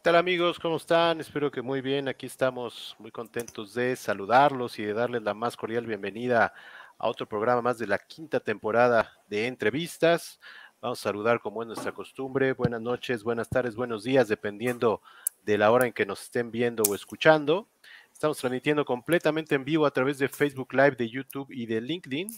¿Qué tal amigos? ¿Cómo están? Espero que muy bien. Aquí estamos muy contentos de saludarlos y de darles la más cordial bienvenida a otro programa más de la quinta temporada de entrevistas. Vamos a saludar como es nuestra costumbre. Buenas noches, buenas tardes, buenos días, dependiendo de la hora en que nos estén viendo o escuchando. Estamos transmitiendo completamente en vivo a través de Facebook Live, de YouTube y de LinkedIn.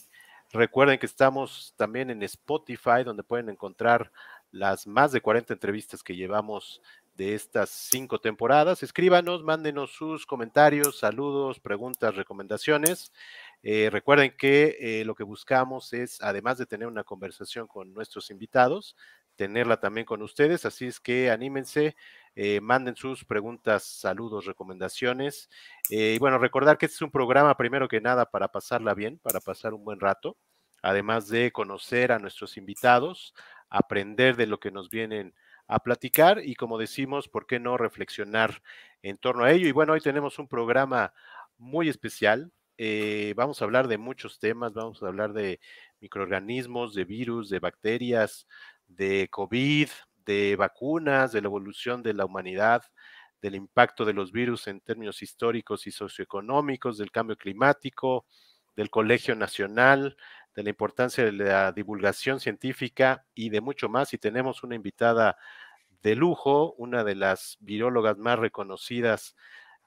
Recuerden que estamos también en Spotify, donde pueden encontrar las más de 40 entrevistas que llevamos de estas cinco temporadas. Escríbanos, mándenos sus comentarios, saludos, preguntas, recomendaciones. Eh, recuerden que eh, lo que buscamos es, además de tener una conversación con nuestros invitados, tenerla también con ustedes. Así es que anímense, eh, manden sus preguntas, saludos, recomendaciones. y bueno, recordar que este es un programa, primero que nada, para pasarla bien, para pasar un buen rato, además de conocer a nuestros invitados, aprender de lo que nos vienen a platicar y como decimos, ¿por qué no reflexionar en torno a ello? Y bueno, hoy tenemos un programa muy especial. Eh, vamos a hablar de muchos temas, vamos a hablar de microorganismos, de virus, de bacterias, de COVID, de vacunas, de la evolución de la humanidad, del impacto de los virus en términos históricos y socioeconómicos, del cambio climático, del Colegio Nacional, de la importancia de la divulgación científica y de mucho más. Y tenemos una invitada de lujo, una de las virólogas más reconocidas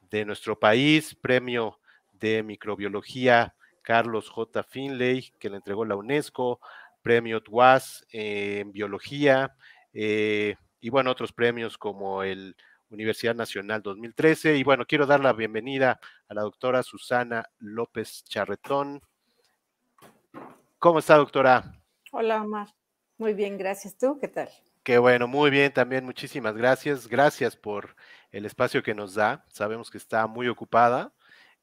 de nuestro país, premio de microbiología Carlos J. Finley, que le entregó la UNESCO, premio TWAS en biología, eh, y bueno, otros premios como el Universidad Nacional 2013. Y bueno, quiero dar la bienvenida a la doctora Susana López Charretón. ¿Cómo está, doctora? Hola, Omar. Muy bien, gracias. ¿Tú qué tal? Qué bueno, muy bien también. Muchísimas gracias. Gracias por el espacio que nos da. Sabemos que está muy ocupada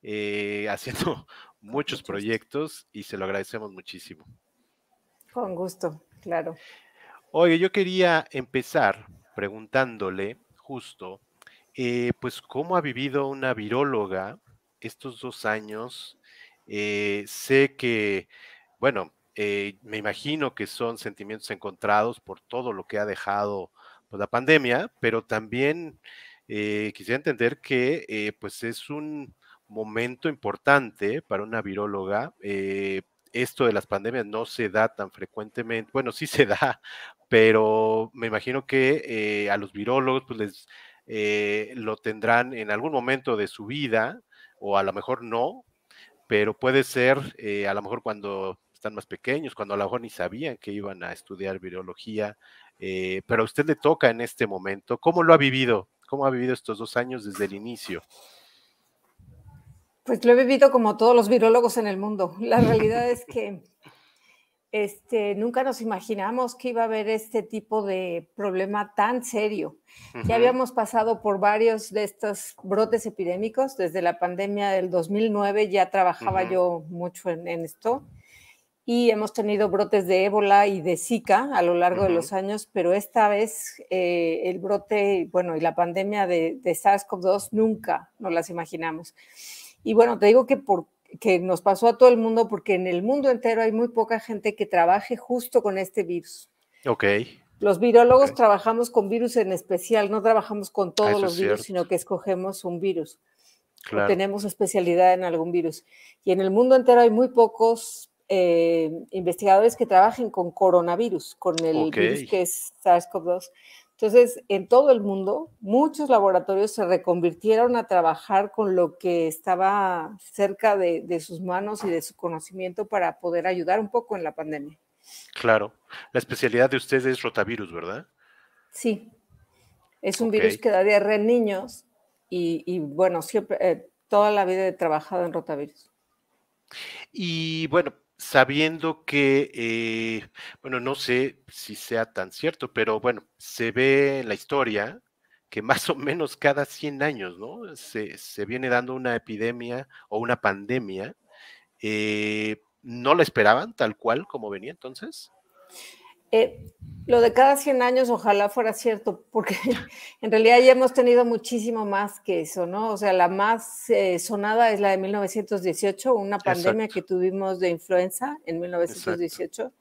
eh, haciendo muchos proyectos y se lo agradecemos muchísimo. Con gusto, claro. Oye, yo quería empezar preguntándole justo, eh, pues, ¿cómo ha vivido una viróloga estos dos años? Eh, sé que bueno, eh, me imagino que son sentimientos encontrados por todo lo que ha dejado pues, la pandemia, pero también eh, quisiera entender que eh, pues es un momento importante para una viróloga. esto de las pandemias no se da tan frecuentemente, bueno, sí se da, pero me imagino que a los virólogos pues, les lo tendrán en algún momento de su vida, o a lo mejor no, pero puede ser a lo mejor cuando están más pequeños, cuando a la mejor ni sabían que iban a estudiar virología, eh, pero a usted le toca en este momento. ¿Cómo lo ha vivido? ¿Cómo ha vivido estos dos años desde el inicio? Pues lo he vivido como todos los virólogos en el mundo. La realidad es que este, nunca nos imaginamos que iba a haber este tipo de problema tan serio. Ya habíamos pasado por varios de estos brotes epidémicos. Desde la pandemia del 2009 ya trabajaba yo mucho en, en esto y hemos tenido brotes de ébola y de Zika a lo largo de los años, pero esta vez eh, el brote, bueno, y la pandemia de, SARS-CoV-2 nunca nos las imaginamos. Y bueno, te digo que, por, que nos pasó a todo el mundo porque en el mundo entero hay muy poca gente que trabaje justo con este virus. Ok. Los virólogos trabajamos con virus en especial, no trabajamos con ah, todos los virus, sino que escogemos un virus. Claro. tenemos especialidad en algún virus. Y en el mundo entero hay muy pocos eh, investigadores que trabajen con coronavirus, con el virus que es SARS-CoV-2. Entonces, en todo el mundo, muchos laboratorios se reconvirtieron a trabajar con lo que estaba cerca de, sus manos y de su conocimiento para poder ayudar un poco en la pandemia. Claro. La especialidad de ustedes es rotavirus, ¿verdad? Sí. Es un virus que da diarrea en niños y, bueno, siempre, eh, toda la vida he trabajado en rotavirus. Y bueno, sabiendo que, eh, bueno, no sé si sea tan cierto, pero bueno, se ve en la historia que más o menos cada 100 años, ¿no? Se, se viene dando una epidemia o una pandemia. Eh, ¿No la esperaban tal cual como venía entonces? Eh, lo de cada 100 años ojalá fuera cierto, porque en realidad ya hemos tenido muchísimo más que eso, ¿no? O sea, la más eh, sonada es la de 1918, una pandemia que tuvimos de influenza en 1918,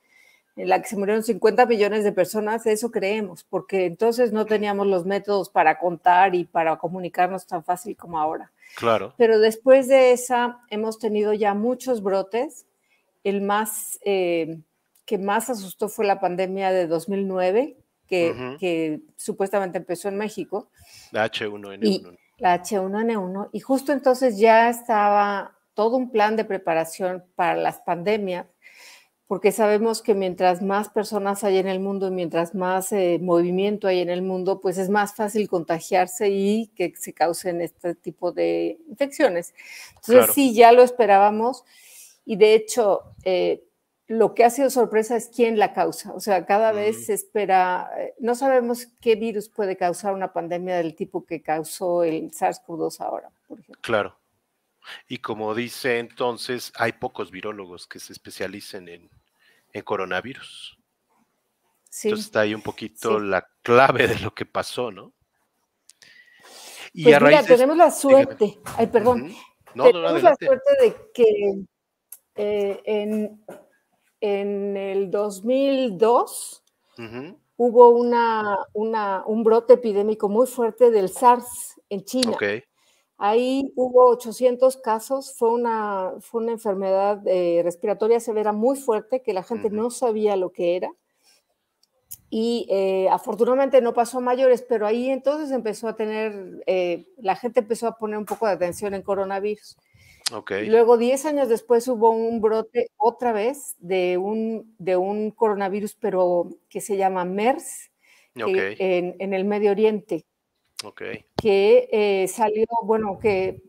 en la que se murieron 50 millones de personas, eso creemos, porque entonces no teníamos los métodos para contar y para comunicarnos tan fácil como ahora. Claro. Pero después de esa hemos tenido ya muchos brotes, el más... Eh, que más asustó fue la pandemia de 2009, que, que supuestamente empezó en México. La H1N1. Y, la H1N1. Y justo entonces ya estaba todo un plan de preparación para las pandemias, porque sabemos que mientras más personas hay en el mundo, mientras más eh, movimiento hay en el mundo, pues es más fácil contagiarse y que se causen este tipo de infecciones. Entonces sí, ya lo esperábamos y de hecho eh, lo que ha sido sorpresa es quién la causa. O sea, cada vez mm. se espera, eh, no sabemos qué virus puede causar una pandemia del tipo que causó el SARS-CoV-2 ahora, por ejemplo. Claro. Y como dice entonces, hay pocos virólogos que se especialicen en, coronavirus. Sí. Entonces está ahí un poquito la clave de lo que pasó, ¿no? Y pues mira, tenemos la suerte, ay, perdón, tenemos la suerte de que eh, en en el 2002 hubo un brote epidémico muy fuerte del SARS en China. Ahí hubo 800 casos, fue una, una enfermedad eh, respiratoria severa muy fuerte que la gente no sabía lo que era. Y eh, afortunadamente no pasó a mayores, pero ahí entonces empezó a tener, eh, la gente empezó a poner un poco de atención en coronavirus. Luego, 10 años después, hubo un brote otra vez de un, de un coronavirus, pero que se llama MERS, en, el Medio Oriente. Que eh, salió, bueno, que,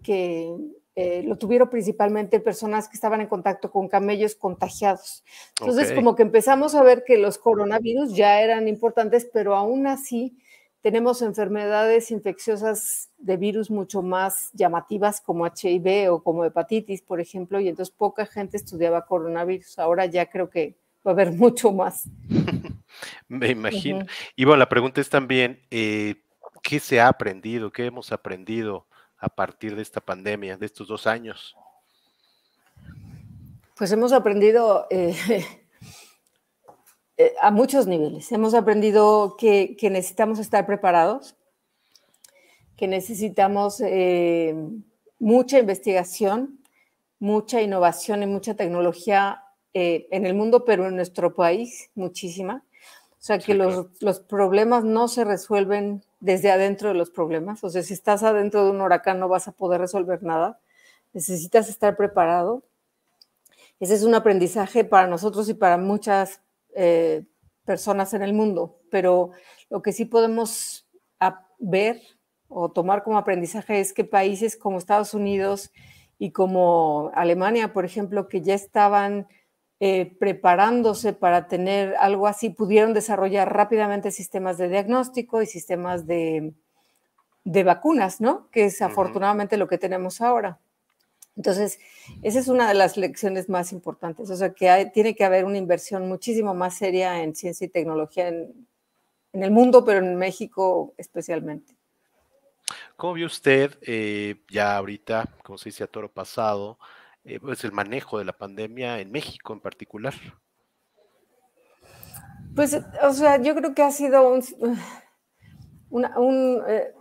eh, lo tuvieron principalmente personas que estaban en contacto con camellos contagiados. Entonces, como que empezamos a ver que los coronavirus ya eran importantes, pero aún así tenemos enfermedades infecciosas de virus mucho más llamativas como HIV o como hepatitis, por ejemplo, y entonces poca gente estudiaba coronavirus. Ahora ya creo que va a haber mucho más. Me imagino. Y bueno, la pregunta es también, eh, ¿qué se ha aprendido? ¿Qué hemos aprendido a partir de esta pandemia, de estos dos años? Pues hemos aprendido... Eh, Eh, a muchos niveles. Hemos aprendido que, necesitamos estar preparados, que necesitamos eh, mucha investigación, mucha innovación y mucha tecnología eh, en el mundo, pero en nuestro país muchísima. O sea, que los, problemas no se resuelven desde adentro de los problemas. O sea, si estás adentro de un huracán no vas a poder resolver nada. Necesitas estar preparado. Ese es un aprendizaje para nosotros y para muchas eh, personas en el mundo, pero lo que sí podemos ver o tomar como aprendizaje es que países como Estados Unidos y como Alemania, por ejemplo, que ya estaban eh, preparándose para tener algo así, pudieron desarrollar rápidamente sistemas de diagnóstico y sistemas de, vacunas, ¿no? Que es afortunadamente lo que tenemos ahora. Entonces, esa es una de las lecciones más importantes, o sea, que tiene que haber una inversión muchísimo más seria en ciencia y tecnología en, el mundo, pero en México especialmente. ¿Cómo vio usted eh, ya ahorita, como se dice a toro pasado, eh, pues el manejo de la pandemia en México en particular? Pues, o sea, yo creo que ha sido un, eh,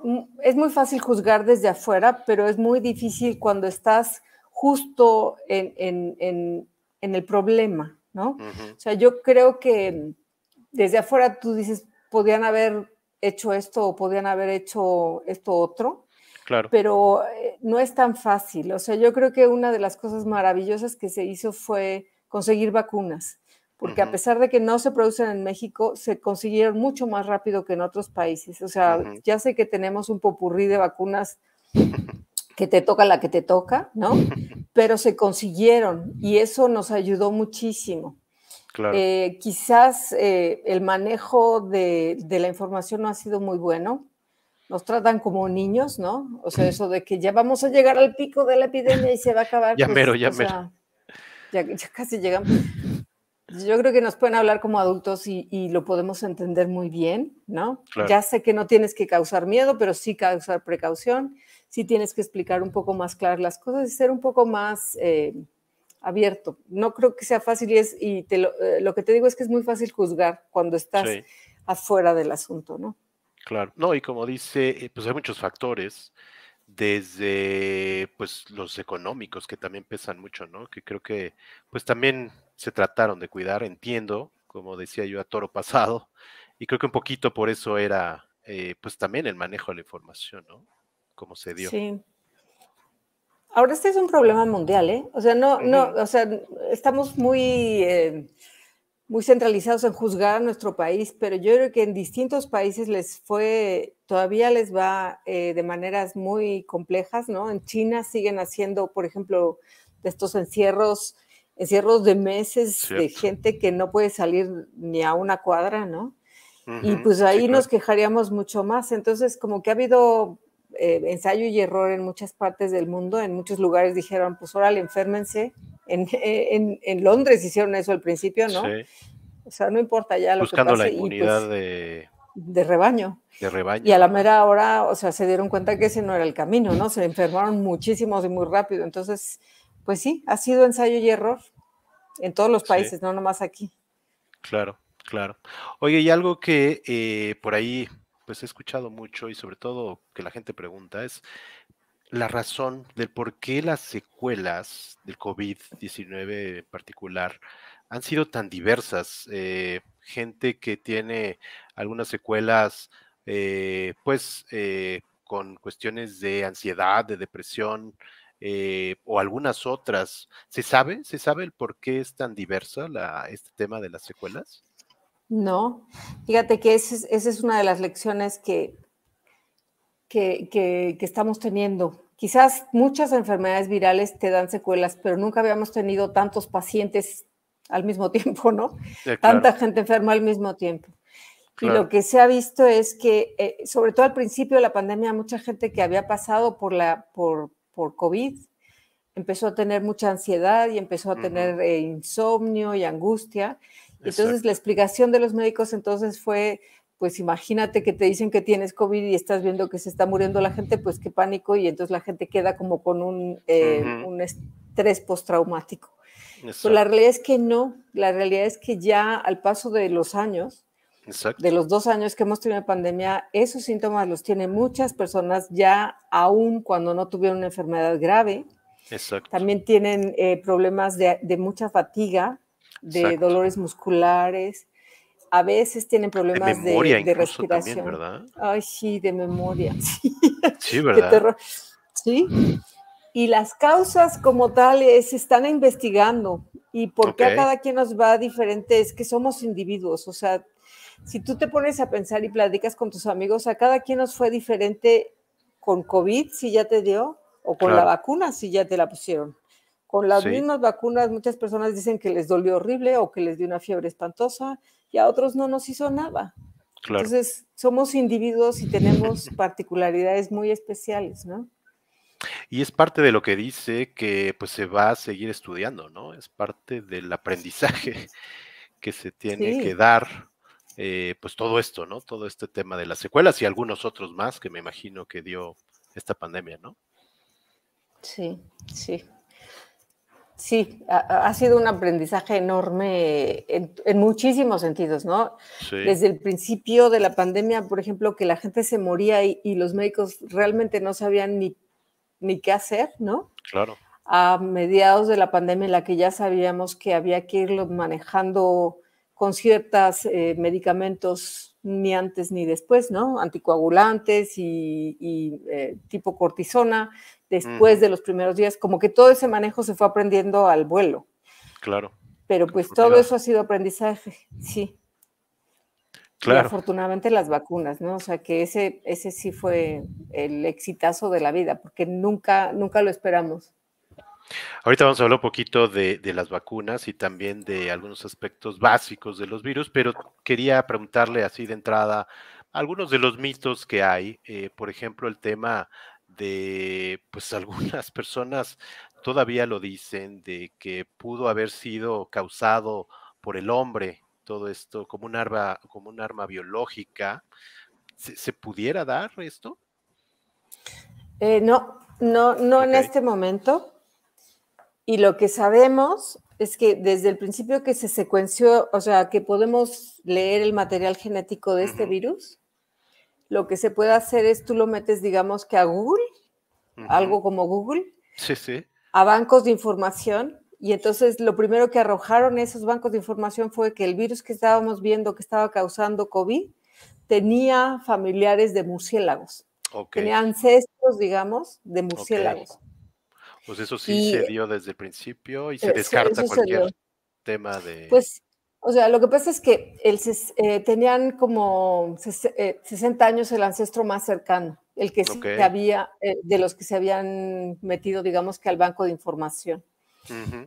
es muy fácil juzgar desde afuera, pero es muy difícil cuando estás justo en, el problema, ¿no? O sea, yo creo que desde afuera tú dices, podían haber hecho esto o podían haber hecho esto otro. Claro. Pero eh, no es tan fácil. O sea, yo creo que una de las cosas maravillosas que se hizo fue conseguir vacunas porque a pesar de que no se producen en México, se consiguieron mucho más rápido que en otros países. O sea, ya sé que tenemos un popurrí de vacunas que te toca la que te toca, ¿no? Pero se consiguieron y eso nos ayudó muchísimo. Claro. Eh, quizás eh, el manejo de, la información no ha sido muy bueno. Nos tratan como niños, ¿no? O sea, eso de que ya vamos a llegar al pico de la epidemia y se va a acabar. ya pues, mero, ya mero. ya casi llegamos. Yo creo que nos pueden hablar como adultos y, lo podemos entender muy bien, ¿no? Ya sé que no tienes que causar miedo, pero sí causar precaución, sí tienes que explicar un poco más claras las cosas y ser un poco más eh, abierto. No creo que sea fácil y, es, y eh, lo, que te digo es que es muy fácil juzgar cuando estás afuera del asunto, ¿no? Claro, no, y como dice, eh, pues hay muchos factores desde pues los económicos que también pesan mucho, ¿no? Que creo que pues también se trataron de cuidar, entiendo, como decía yo a toro pasado, y creo que un poquito por eso era, eh, pues también el manejo de la información, ¿no? Como se dio. Sí. Ahora este es un problema mundial, ¿eh? O sea, no, no, o sea, estamos muy, eh, muy centralizados en juzgar a nuestro país, pero yo creo que en distintos países les fue, todavía les va eh, de maneras muy complejas, ¿no? En China siguen haciendo, por ejemplo, de estos encierros encierros de meses de gente que no puede salir ni a una cuadra, ¿no? y pues ahí nos quejaríamos mucho más. Entonces, como que ha habido eh, ensayo y error en muchas partes del mundo, en muchos lugares dijeron, pues órale, enférmense. En, eh, Londres hicieron eso al principio, ¿no? O sea, no importa ya lo que pase. la pues, unidad de... de... rebaño. De rebaño. Y a la mera hora, o sea, se dieron cuenta que ese no era el camino, ¿no? Se enfermaron muchísimos y muy rápido. Entonces, pues sí, ha sido ensayo y error en todos los países, no nomás aquí. Claro, claro. Oye, y algo que eh, por ahí pues he escuchado mucho y sobre todo que la gente pregunta es la razón del por qué las secuelas del COVID-19 en particular han sido tan diversas. Eh, gente que tiene algunas secuelas, eh, pues, con cuestiones de ansiedad, de depresión, eh, o algunas otras. ¿Se sabe? ¿Se sabe el por qué es tan diversa este tema de las secuelas? No, fíjate que esa es, una de las lecciones que, que, que, estamos teniendo. Quizás muchas enfermedades virales te dan secuelas, pero nunca habíamos tenido tantos pacientes al mismo tiempo, ¿no? Eh, Tanta gente enferma al mismo tiempo. Y lo que se ha visto es que, eh, sobre todo al principio de la pandemia, mucha gente que había pasado por, la, por, por COVID, empezó a tener mucha ansiedad y empezó a tener eh, insomnio y angustia. Entonces la explicación de los médicos entonces fue, pues imagínate que te dicen que tienes COVID y estás viendo que se está muriendo la gente, pues qué pánico y entonces la gente queda como con un, eh, un estrés postraumático. Pero la realidad es que no, la realidad es que ya al paso de los años, de los dos años que hemos tenido pandemia, esos síntomas los tienen muchas personas ya aún cuando no tuvieron una enfermedad grave. Exacto. También tienen eh, problemas de, mucha fatiga, de dolores musculares. A veces tienen problemas de, de, respiración. Ay, sí, de memoria. Sí, ¿verdad? Sí. Y las causas como tales se están investigando y por qué a cada quien nos va diferente es que somos individuos, o sea, si tú te pones a pensar y platicas con tus amigos, a cada quien nos fue diferente con COVID, si ya te dio, o con la vacuna, si ya te la pusieron. Con las mismas vacunas, muchas personas dicen que les dolió horrible o que les dio una fiebre espantosa y a otros no nos hizo nada. Entonces, somos individuos y tenemos particularidades muy especiales, ¿no? Y es parte de lo que dice que pues se va a seguir estudiando, ¿no? Es parte del aprendizaje que se tiene que dar eh, pues todo esto, ¿no? Todo este tema de las secuelas y algunos otros más que me imagino que dio esta pandemia, ¿no? Sí, sí. Sí, ha, sido un aprendizaje enorme en, muchísimos sentidos, ¿no? Desde el principio de la pandemia, por ejemplo, que la gente se moría y, los médicos realmente no sabían ni, ni qué hacer, ¿no? Claro. A mediados de la pandemia en la que ya sabíamos que había que irlo manejando con ciertos eh, medicamentos ni antes ni después, ¿no? Anticoagulantes y, eh, tipo cortisona después de los primeros días, como que todo ese manejo se fue aprendiendo al vuelo. Claro. Pero pues todo eso ha sido aprendizaje, sí. Claro. afortunadamente las vacunas, ¿no? O sea que ese, ese sí fue el exitazo de la vida, porque nunca, nunca lo esperamos. Ahorita vamos a hablar un poquito de, las vacunas y también de algunos aspectos básicos de los virus, pero quería preguntarle así de entrada algunos de los mitos que hay, eh, por ejemplo, el tema de, pues algunas personas todavía lo dicen, de que pudo haber sido causado por el hombre todo esto como un arma, como un arma biológica. ¿Se, pudiera dar esto? Eh, no, no, no en este momento. Y lo que sabemos es que desde el principio que se secuenció, o sea, que podemos leer el material genético de este virus, lo que se puede hacer es tú lo metes, digamos que a Google, algo como Google, a bancos de información. Y entonces lo primero que arrojaron esos bancos de información fue que el virus que estábamos viendo que estaba causando COVID tenía familiares de murciélagos. Tenía ancestros, digamos, de murciélagos. Pues eso sí se e dio desde el principio y se e descarta cualquier tema de... Pues, o sea, lo que pasa es que eh, tenían como 60 eh, años el ancestro más cercano, el que se había, eh, de los que se habían metido, digamos que al banco de información.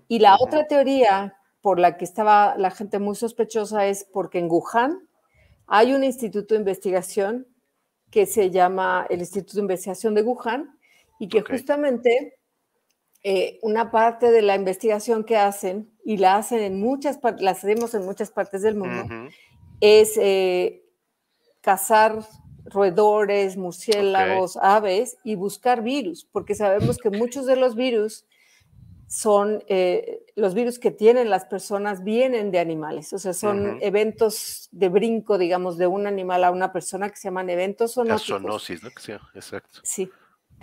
y la otra teoría por la que estaba la gente muy sospechosa es porque en Wuhan hay un instituto de investigación que se llama el Instituto de Investigación de Wuhan y que justamente eh, una parte de la investigación que hacen, y la hacen en muchas hacemos en muchas partes del mundo, es eh, cazar roedores, murciélagos, aves y buscar virus, porque sabemos que muchos de los virus son eh, los virus que tienen las personas vienen de animales, o sea, son eventos de brinco, digamos, de un animal a una persona que se llaman eventos zoonóticos. La zoonosis, ¿no? exacto. Sí.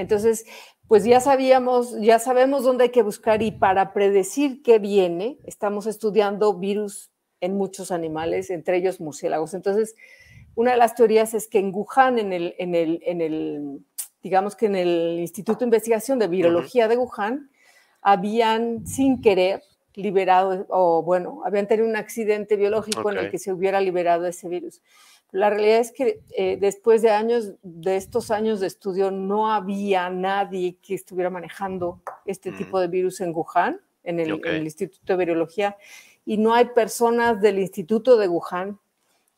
Entonces, pues ya sabíamos, ya sabemos dónde hay que buscar y para predecir qué viene, estamos estudiando virus en muchos animales, entre ellos murciélagos. Entonces, una de las teorías es que en Wuhan, en el, en el, digamos que en el Instituto de Investigación de Virología de Wuhan, habían sin querer liberado, o bueno, habían tenido un accidente biológico en el que se hubiera liberado ese virus. La realidad es que eh, después de años, de estos años de estudio, no había nadie que estuviera manejando este mm. tipo de virus en Wuhan, en el, Instituto de Virología, y no hay personas del Instituto de Wuhan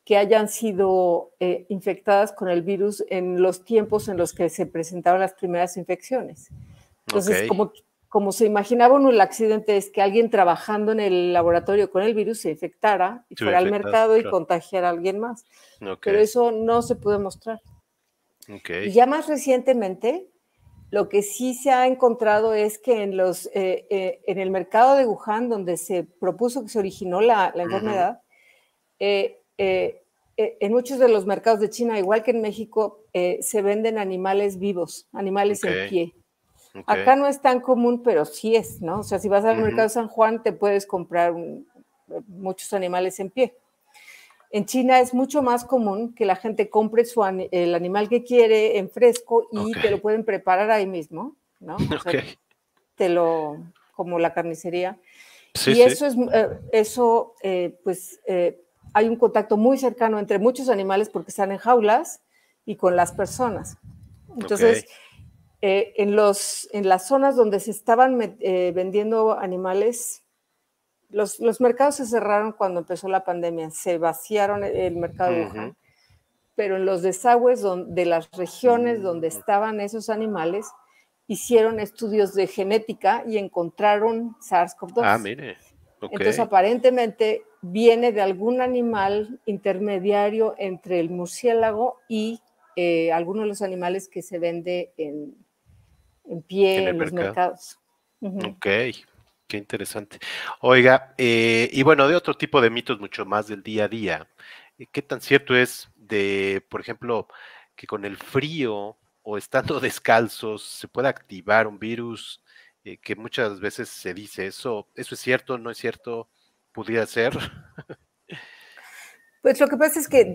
que hayan sido eh, infectadas con el virus en los tiempos en los que se presentaron las primeras infecciones. Entonces, como como se imaginaba uno el accidente, es que alguien trabajando en el laboratorio con el virus se infectara y fuera al mercado y contagiara a alguien más. Pero eso no se pudo mostrar. Y ya más recientemente, lo que sí se ha encontrado es que en, los, eh, eh, en el mercado de Wuhan, donde se propuso que se originó la, enfermedad, eh, en muchos de los mercados de China, igual que en México, se venden animales vivos, animales en pie. Acá no es tan común, pero sí es, ¿no? O sea, si vas al mercado de San Juan te puedes comprar eh, muchos animales en pie. En China es mucho más común que la gente compre su, el animal que quiere en fresco y te lo pueden preparar ahí mismo, ¿no? O sea, Te lo, como la carnicería. Sí, y eso es, eh, eso, eh, pues, hay un contacto muy cercano entre muchos animales porque están en jaulas y con las personas. Entonces, eh, en, los, en las zonas donde se estaban eh, vendiendo animales, los, los, mercados se cerraron cuando empezó la pandemia, se vaciaron el mercado de Wuhan, pero en los desagües donde, de las regiones mm, donde estaban esos animales, hicieron estudios de genética y encontraron SARS-CoV-2. Ah, mire. Entonces, aparentemente viene de algún animal intermediario entre el murciélago y eh, algunos de los animales que se vende en, en pie en, los mercados. Ok, qué interesante. Oiga, eh, y bueno, de otro tipo de mitos mucho más del día a día, eh, ¿qué tan cierto es de, por ejemplo, que con el frío o estando descalzos se puede activar un virus? Eh, que muchas veces se dice eso, eso es cierto, no es cierto, pudiera ser. Pues lo que pasa es que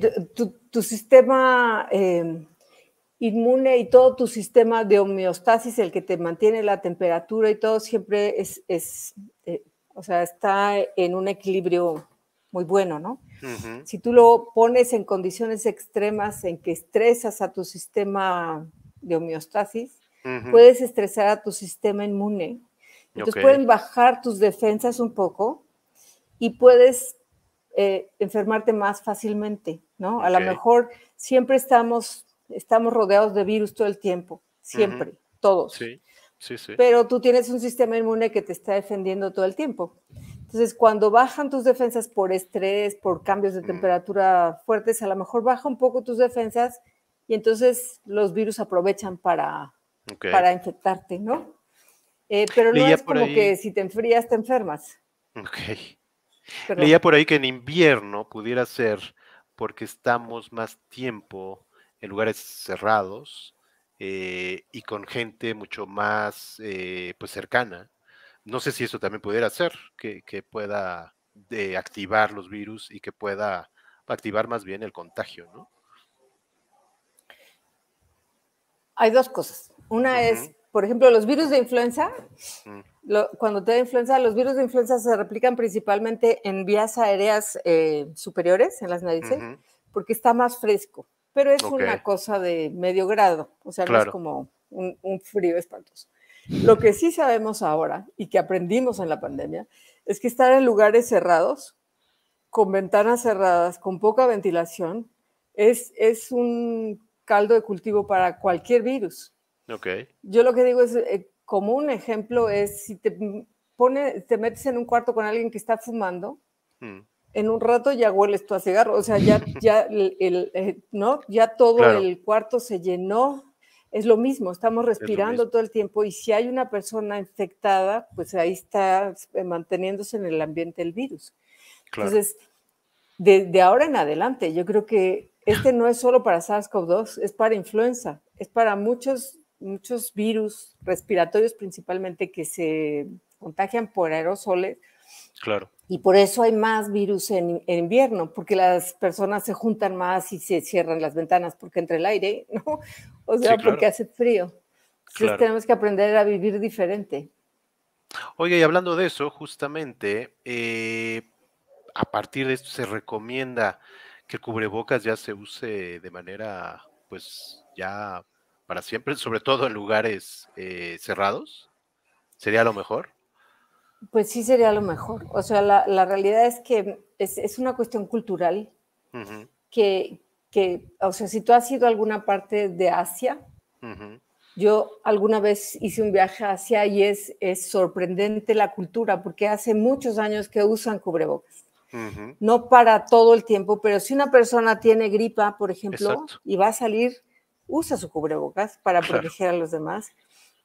tu, sistema em, inmune y todo tu sistema de homeostasis, el que te mantiene la temperatura y todo, siempre es, eh, o sea, está en un equilibrio muy bueno, ¿no? Si tú lo pones en condiciones extremas en que estresas a tu sistema de homeostasis, puedes estresar a tu sistema inmune. Entonces pueden bajar tus defensas un poco y puedes eh, enfermarte más fácilmente, ¿no? A lo mejor siempre estamos estamos rodeados de virus todo el tiempo, siempre, todos. Sí, sí, sí. Pero tú tienes un sistema inmune que te está defendiendo todo el tiempo. Entonces, cuando bajan tus defensas por estrés, por cambios de temperatura fuertes, a lo mejor baja un poco tus defensas y entonces los virus aprovechan para, para infectarte, ¿no? Eh, pero no es como que si te enfrías te enfermas. Ok. Leía por ahí que en invierno pudiera ser porque estamos más tiempo en lugares cerrados eh, y con gente mucho más eh, pues cercana. No sé si eso también pudiera ser, que, pueda de eh, activar los virus y que pueda activar más bien el contagio, ¿no? Hay dos cosas. Una es, por ejemplo, los virus de influenza. Mm. cuando te da influenza, los virus de influenza se replican principalmente en vías aéreas superiores, en las narices, porque está más fresco pero es una cosa de medio grado, o sea, no es como un, frío espantoso. Lo que sí sabemos ahora y que aprendimos en la pandemia es que estar en lugares cerrados, con ventanas cerradas, con poca ventilación, es, es un caldo de cultivo para cualquier virus. Okay. Yo lo que digo es, eh, como un ejemplo, es si te, pone, te metes en un cuarto con alguien que está fumando, mm en un rato ya hueles esto a cigarro, o sea, ya, ya, el, eh, ¿no? ya todo el cuarto se llenó. Es lo mismo, estamos respirando todo el tiempo y si hay una persona infectada, pues ahí está eh, manteniéndose en el ambiente el virus. Entonces, de, ahora en adelante, yo creo que este no es solo para SARS-CoV-2, es para influenza, es para muchos, muchos virus respiratorios principalmente que se contagian por aerosoles. Claro y por eso hay más virus en, invierno, porque las personas se juntan más y se cierran las ventanas porque entra el aire, ¿no? O sea, porque hace frío. Entonces tenemos que aprender a vivir diferente. Oye, y hablando de eso, justamente, eh, a partir de esto se recomienda que el cubrebocas ya se use de manera, pues, ya para siempre, sobre todo en lugares eh, cerrados. ¿Sería lo mejor? Pues sí sería lo mejor. O sea, la, realidad es que es, una cuestión cultural que, o sea, si tú has ido a alguna parte de Asia, yo alguna vez hice un viaje a Asia y es, es sorprendente la cultura porque hace muchos años que usan cubrebocas. No para todo el tiempo, pero si una persona tiene gripa, por ejemplo, y va a salir, usa su cubrebocas para proteger a los demás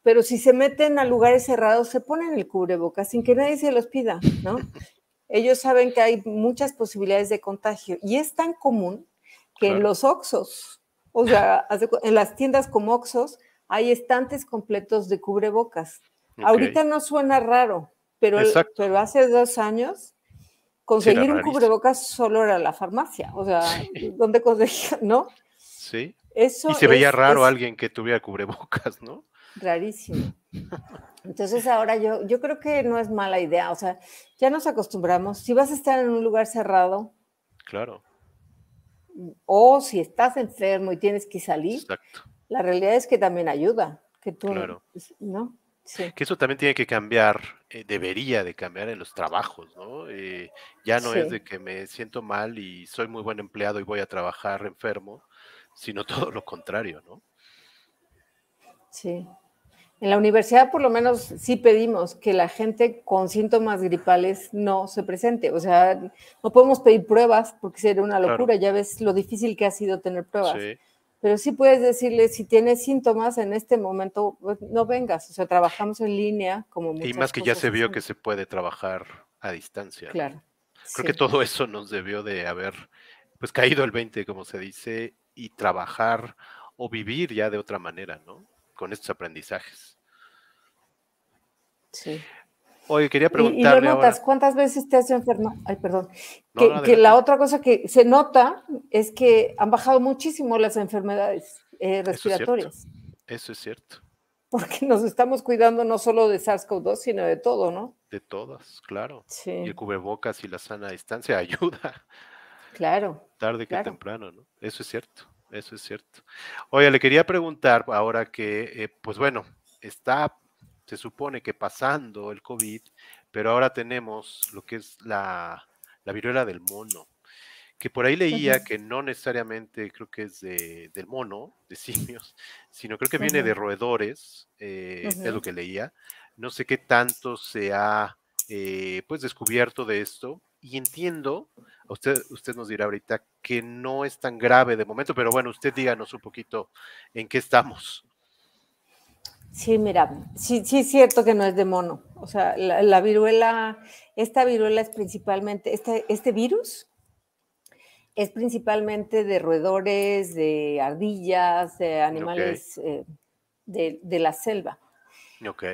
pero si se meten a lugares cerrados, se ponen el cubrebocas sin que nadie se los pida, ¿no? Ellos saben que hay muchas posibilidades de contagio y es tan común que en los Oxos, o sea, en las tiendas como Oxos, hay estantes completos de cubrebocas. Ahorita no suena raro, pero, hace dos años conseguir un cubrebocas solo era la farmacia, o sea, donde ¿dónde conseguía, no? Sí. y se veía raro alguien que tuviera cubrebocas, ¿no? rarísimo. Entonces ahora yo, yo creo que no es mala idea, o sea, ya nos acostumbramos, si vas a estar en un lugar cerrado. Claro. O si estás enfermo y tienes que salir, Exacto. la realidad es que también ayuda, que tú claro. Pues, no. Sí. Que eso también tiene que cambiar, eh, debería de cambiar en los trabajos, ¿no? Eh, ya no es de que me siento mal y soy muy buen empleado y voy a trabajar enfermo, sino todo lo contrario, ¿no? Sí, en la universidad por lo menos sí pedimos que la gente con síntomas gripales no se presente. O sea, no podemos pedir pruebas porque sería una locura. Ya ves lo difícil que ha sido tener pruebas. Pero sí puedes decirle, si tienes síntomas en este momento, pues, no vengas. O sea, trabajamos en línea como muchas Y más que ya se vio que se puede trabajar a distancia. Claro. Creo que todo eso nos debió de haber pues caído el 20, como se dice, y trabajar o vivir ya de otra manera, ¿no? Con estos aprendizajes. Sí. Oye, quería preguntarle. Y, lo notas, ¿cuántas veces te has enfermado? Ay, perdón. que, la otra cosa que se nota es que han bajado muchísimo las enfermedades eh, respiratorias. Eso es, cierto. Porque nos estamos cuidando no solo de SARS-CoV-2, sino de todo, ¿no? De todas, claro. Sí. Y el cubrebocas y la sana distancia ayuda. Claro. Tarde que temprano, ¿no? Eso es cierto, eso es cierto. Oye, le quería preguntar ahora que, eh, pues bueno, está se supone que pasando el COVID, pero ahora tenemos lo que es la, viruela del mono, que por ahí leía que no necesariamente creo que es de, del mono, de simios, sino creo que viene de roedores, eh, es lo que leía. No sé qué tanto se ha eh, pues descubierto de esto y entiendo, usted, usted nos dirá ahorita que no es tan grave de momento, pero bueno, usted díganos un poquito en qué estamos. Sí, mira, sí, sí es cierto que no es de mono. O sea, la, viruela, esta viruela es principalmente, este, este virus es principalmente de roedores, de ardillas, de animales eh, de, la selva.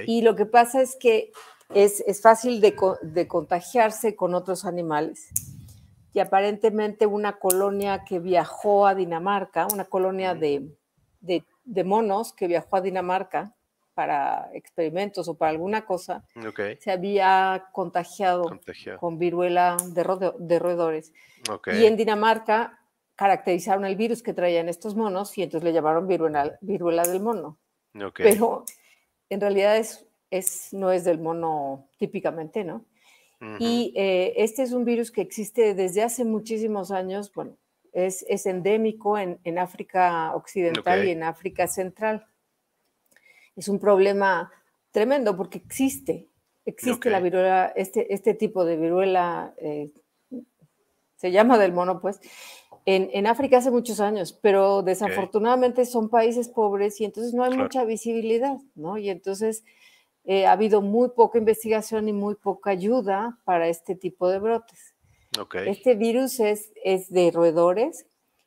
Y lo que pasa es que es, fácil de, contagiarse con otros animales. Y aparentemente una colonia que viajó a Dinamarca, una colonia de, de monos que viajó a Dinamarca, para experimentos o para alguna cosa, mm, se había contagiado, con viruela de, roedores. Y en Dinamarca caracterizaron el virus que traían estos monos y entonces le llamaron viruela, del mono. Pero en realidad es, no es del mono típicamente, ¿no? Y eh, este es un virus que existe desde hace muchísimos años, bueno, es, endémico en África Occidental y en África Central es un problema tremendo porque existe, existe la viruela, este, este tipo de viruela, eh, se llama del mono, pues, en, África hace muchos años, pero desafortunadamente son países pobres y entonces no hay mucha visibilidad, ¿no? Y entonces eh, ha habido muy poca investigación y muy poca ayuda para este tipo de brotes. Este virus es, es de roedores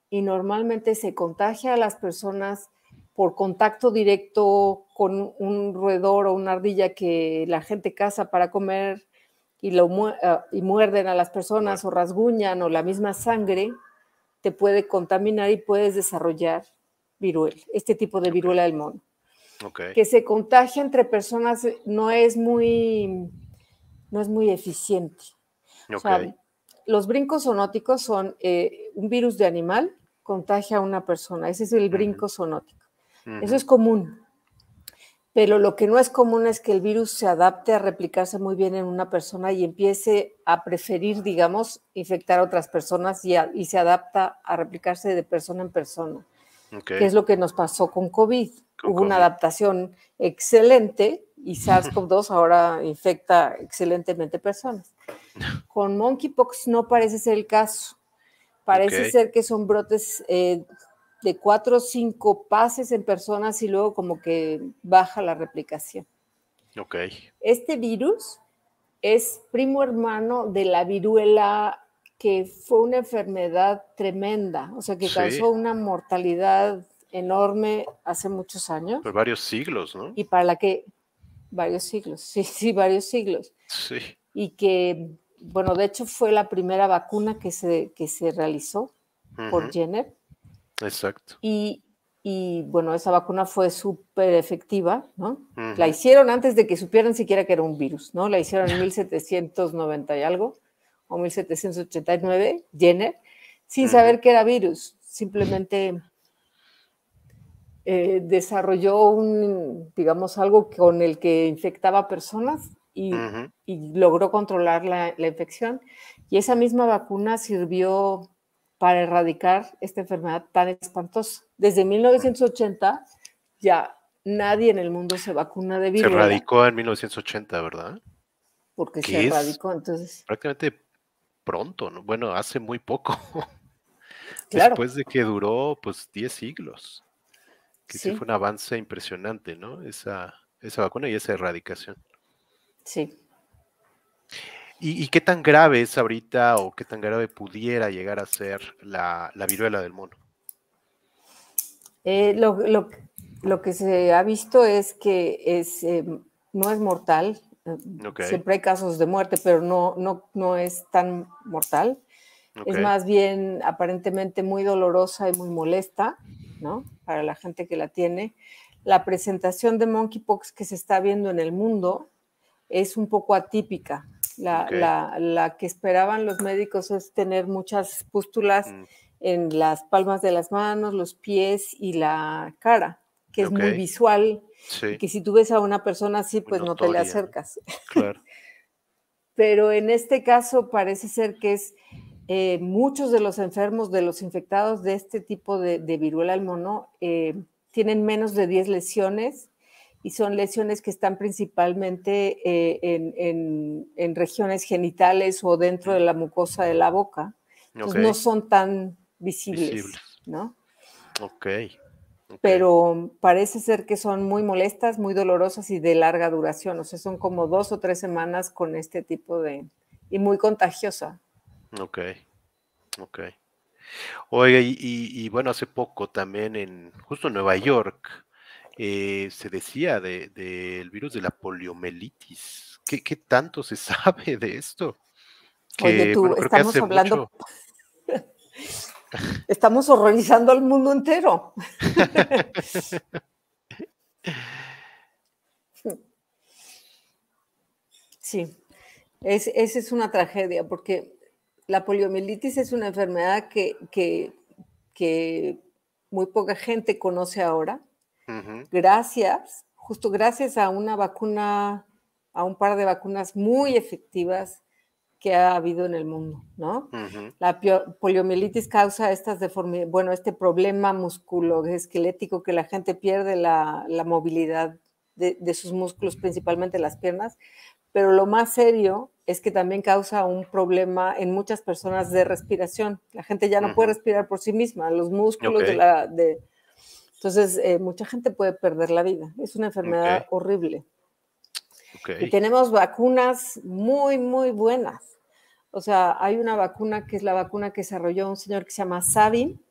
y normalmente se contagia a las personas por contacto directo con un roedor o una ardilla que la gente caza para comer y, lo ah, y muerden a las personas o rasguñan o la misma sangre, te puede contaminar y puedes desarrollar viruela, este tipo de viruela del mono. Que se contagia entre personas no es muy, no es muy eficiente. los brincos zoonóticos son eh, un virus de animal contagia a una persona. Ese es el brinco zoonótico. Eso es común. Pero lo que no es común es que el virus se adapte a replicarse muy bien en una persona y empiece a preferir, digamos, infectar a otras personas y, se adapta a replicarse de persona en persona. Okay. Que es lo que nos pasó con COVID. Hubo una adaptación excelente y SARS-CoV-2 ahora infecta excelentemente personas. Con monkeypox no parece ser el caso. Parece ser que son brotes eh, de cuatro o cinco pases en personas y luego como que baja la replicación. Ok. Este virus es primo hermano de la viruela que fue una enfermedad tremenda, o sea, que causó una mortalidad enorme hace muchos años. Por pues varios siglos, ¿no? Y para la que, varios siglos, sí, sí, varios siglos. Sí. Y que, bueno, de hecho fue la primera vacuna que se, que se realizó por Jenner Exacto. Y, bueno, esa vacuna fue súper efectiva, ¿no? La hicieron antes de que supieran siquiera que era un virus, ¿no? La hicieron en 1790 y algo, o 1789, Jenner, sin saber que era virus, simplemente eh, desarrolló un, digamos, algo con el que infectaba personas y, logró controlar la infección. Y esa misma vacuna sirvió para erradicar esta enfermedad tan espantosa. Desde 1980 ya nadie en el mundo se vacuna de viruela. Se erradicó en 1980, ¿verdad? Porque se erradicó, entonces. Prácticamente pronto, bueno, hace muy poco. Después de que duró pues 10 siglos. Que fue un avance impresionante, ¿no? Esa, esa vacuna y esa erradicación. Sí. ¿Y, qué tan grave es ahorita o qué tan grave pudiera llegar a ser la, viruela del mono? Eh, lo, que se ha visto es que es, em, no es mortal. Em, siempre hay casos de muerte, pero no, no, no es tan mortal. Es más bien aparentemente muy dolorosa y muy molesta, Para la gente que la tiene. La presentación de monkeypox que se está viendo en el mundo es un poco atípica. La, que esperaban los médicos es tener muchas pústulas mm. en las palmas de las manos, los pies y la cara, que es muy visual. que si tú ves a una persona así, pues no te le acercas. Pero en este caso parece ser que es eh, muchos de los enfermos, de los infectados de este tipo de, viruela del mono, eh, tienen menos de 10 lesiones y son lesiones que están principalmente eh, en, regiones genitales o dentro de la mucosa de la boca. no son tan visibles, ¿no? ok. Pero parece ser que son muy molestas, muy dolorosas y de larga duración. O sea, son como dos o tres semanas con este tipo de... y muy contagiosa. Ok, ok. Oiga, y, bueno, hace poco también en, justo Nueva York, eh, se decía del virus de la poliomielitis. ¿Qué, tanto se sabe de esto? Oye, tú, estamos hablando. Estamos horrorizando al mundo entero. sí, esa es una tragedia, porque la poliomielitis es una enfermedad que muy poca gente conoce ahora gracias, justo gracias a una vacuna, a un par de vacunas muy efectivas que ha habido en el mundo, ¿no? La poliomielitis causa estas deformidades, bueno, este problema musculoesquelético que la gente pierde la, movilidad de, sus músculos, principalmente las piernas, pero lo más serio es que también causa un problema en muchas personas de respiración. La gente ya no puede respirar por sí misma, los músculos de, la, de, entonces, eh, mucha gente puede perder la vida. Es una enfermedad horrible. Y tenemos vacunas muy, muy buenas. O sea, hay una vacuna que es la vacuna que desarrolló un señor que se llama Sabin,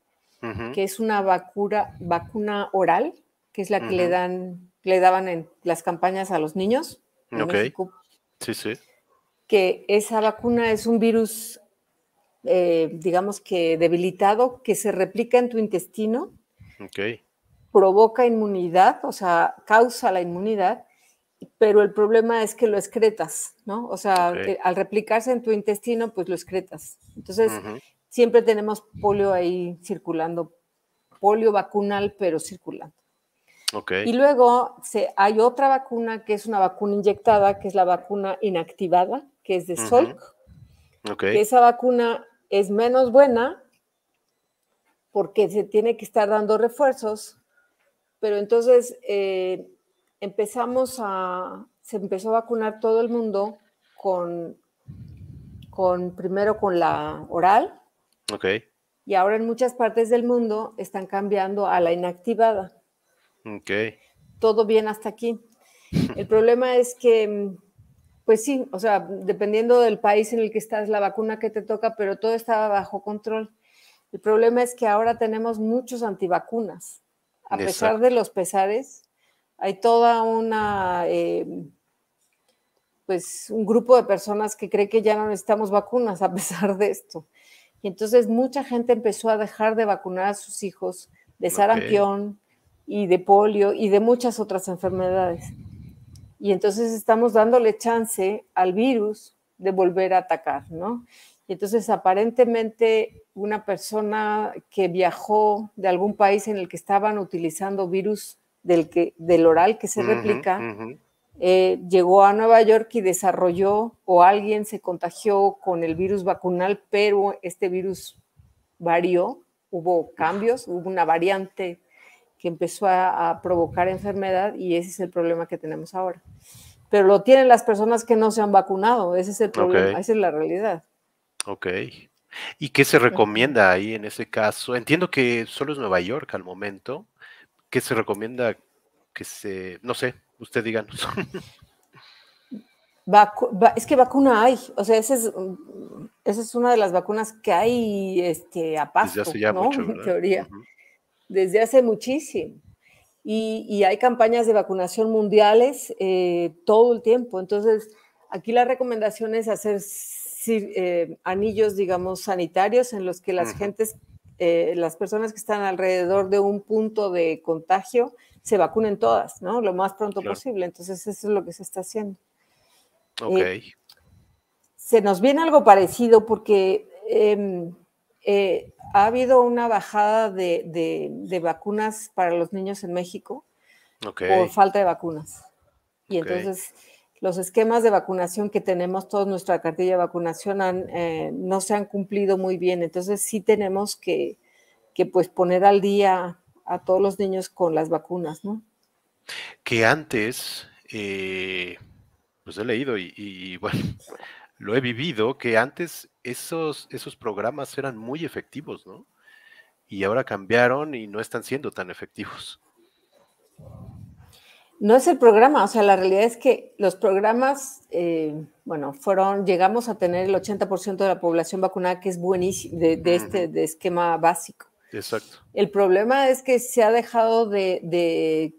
que es una vacuna, oral, que es la que le dan, le daban en las campañas a los niños. Ok. sí, sí. Que esa vacuna es un virus, eh, digamos que debilitado, que se replica en tu intestino. ok provoca inmunidad, o sea, causa la inmunidad, pero el problema es que lo excretas, ¿no? O sea, al replicarse en tu intestino, pues lo excretas. Entonces, siempre tenemos polio ahí circulando, polio vacunal, pero circulando. Okay. Y luego hay otra vacuna que es una vacuna inyectada, que es la vacuna inactivada, que es de Salk. Okay. esa vacuna es menos buena porque se tiene que estar dando refuerzos pero entonces eh, empezamos a, se empezó a vacunar todo el mundo con, con primero con la oral. Ok. Y ahora en muchas partes del mundo están cambiando a la inactivada. Ok. Todo bien hasta aquí. El problema es que, pues sí, o sea, dependiendo del país en el que estás, la vacuna que te toca, pero todo estaba bajo control. El problema es que ahora tenemos muchos antivacunas a pesar de los pesares, hay toda una, em, pues un grupo de personas que cree que ya no necesitamos vacunas a pesar de esto. Y entonces mucha gente empezó a dejar de vacunar a sus hijos de sarampión y de polio y de muchas otras enfermedades. Y entonces estamos dándole chance al virus de volver a atacar, ¿no? entonces aparentemente una persona que viajó de algún país en el que estaban utilizando virus del, que, del oral que se replica, eh, llegó a Nueva York y desarrolló o alguien se contagió con el virus vacunal, pero este virus varió, hubo cambios, hubo una variante que empezó a, provocar enfermedad y ese es el problema que tenemos ahora. Pero lo tienen las personas que no se han vacunado, ese es el problema, esa es la realidad. Ok. ¿Y qué se pues recomienda ahí en ese caso? Entiendo que solo es Nueva York al momento. ¿Qué se recomienda que se, no sé, usted díganos? es que vacuna hay, o sea, esa es, esa es una de las vacunas que hay este, a paso, Desde hace ya ¿no? mucho, en teoría. Desde hace muchísimo. Y, y, hay campañas de vacunación mundiales eh, todo el tiempo. Entonces, aquí la recomendación es hacer es eh, anillos, digamos, sanitarios en los que las gentes, eh, las personas que están alrededor de un punto de contagio, se vacunen todas, ¿no? Lo más pronto posible. Entonces, eso es lo que se está haciendo. Eh, ok. se nos viene algo parecido porque em, eh, ha habido una bajada de, de, vacunas para los niños en México okay. por falta de vacunas. Y entonces los esquemas de vacunación que tenemos, toda nuestra cartilla de vacunación eh, no se han cumplido muy bien. Entonces sí tenemos que, pues poner al día a todos los niños con las vacunas, ¿no? Que antes, pues he leído y, y, bueno, lo he vivido, que antes esos, esos programas eran muy efectivos, ¿no? Y ahora cambiaron y no están siendo tan efectivos. No es el programa, o sea, la realidad es que los programas, eh, bueno, fueron, llegamos a tener el 80% de la población vacunada, que es buenísimo, de, este esquema básico. Exacto. El problema es que se ha dejado de,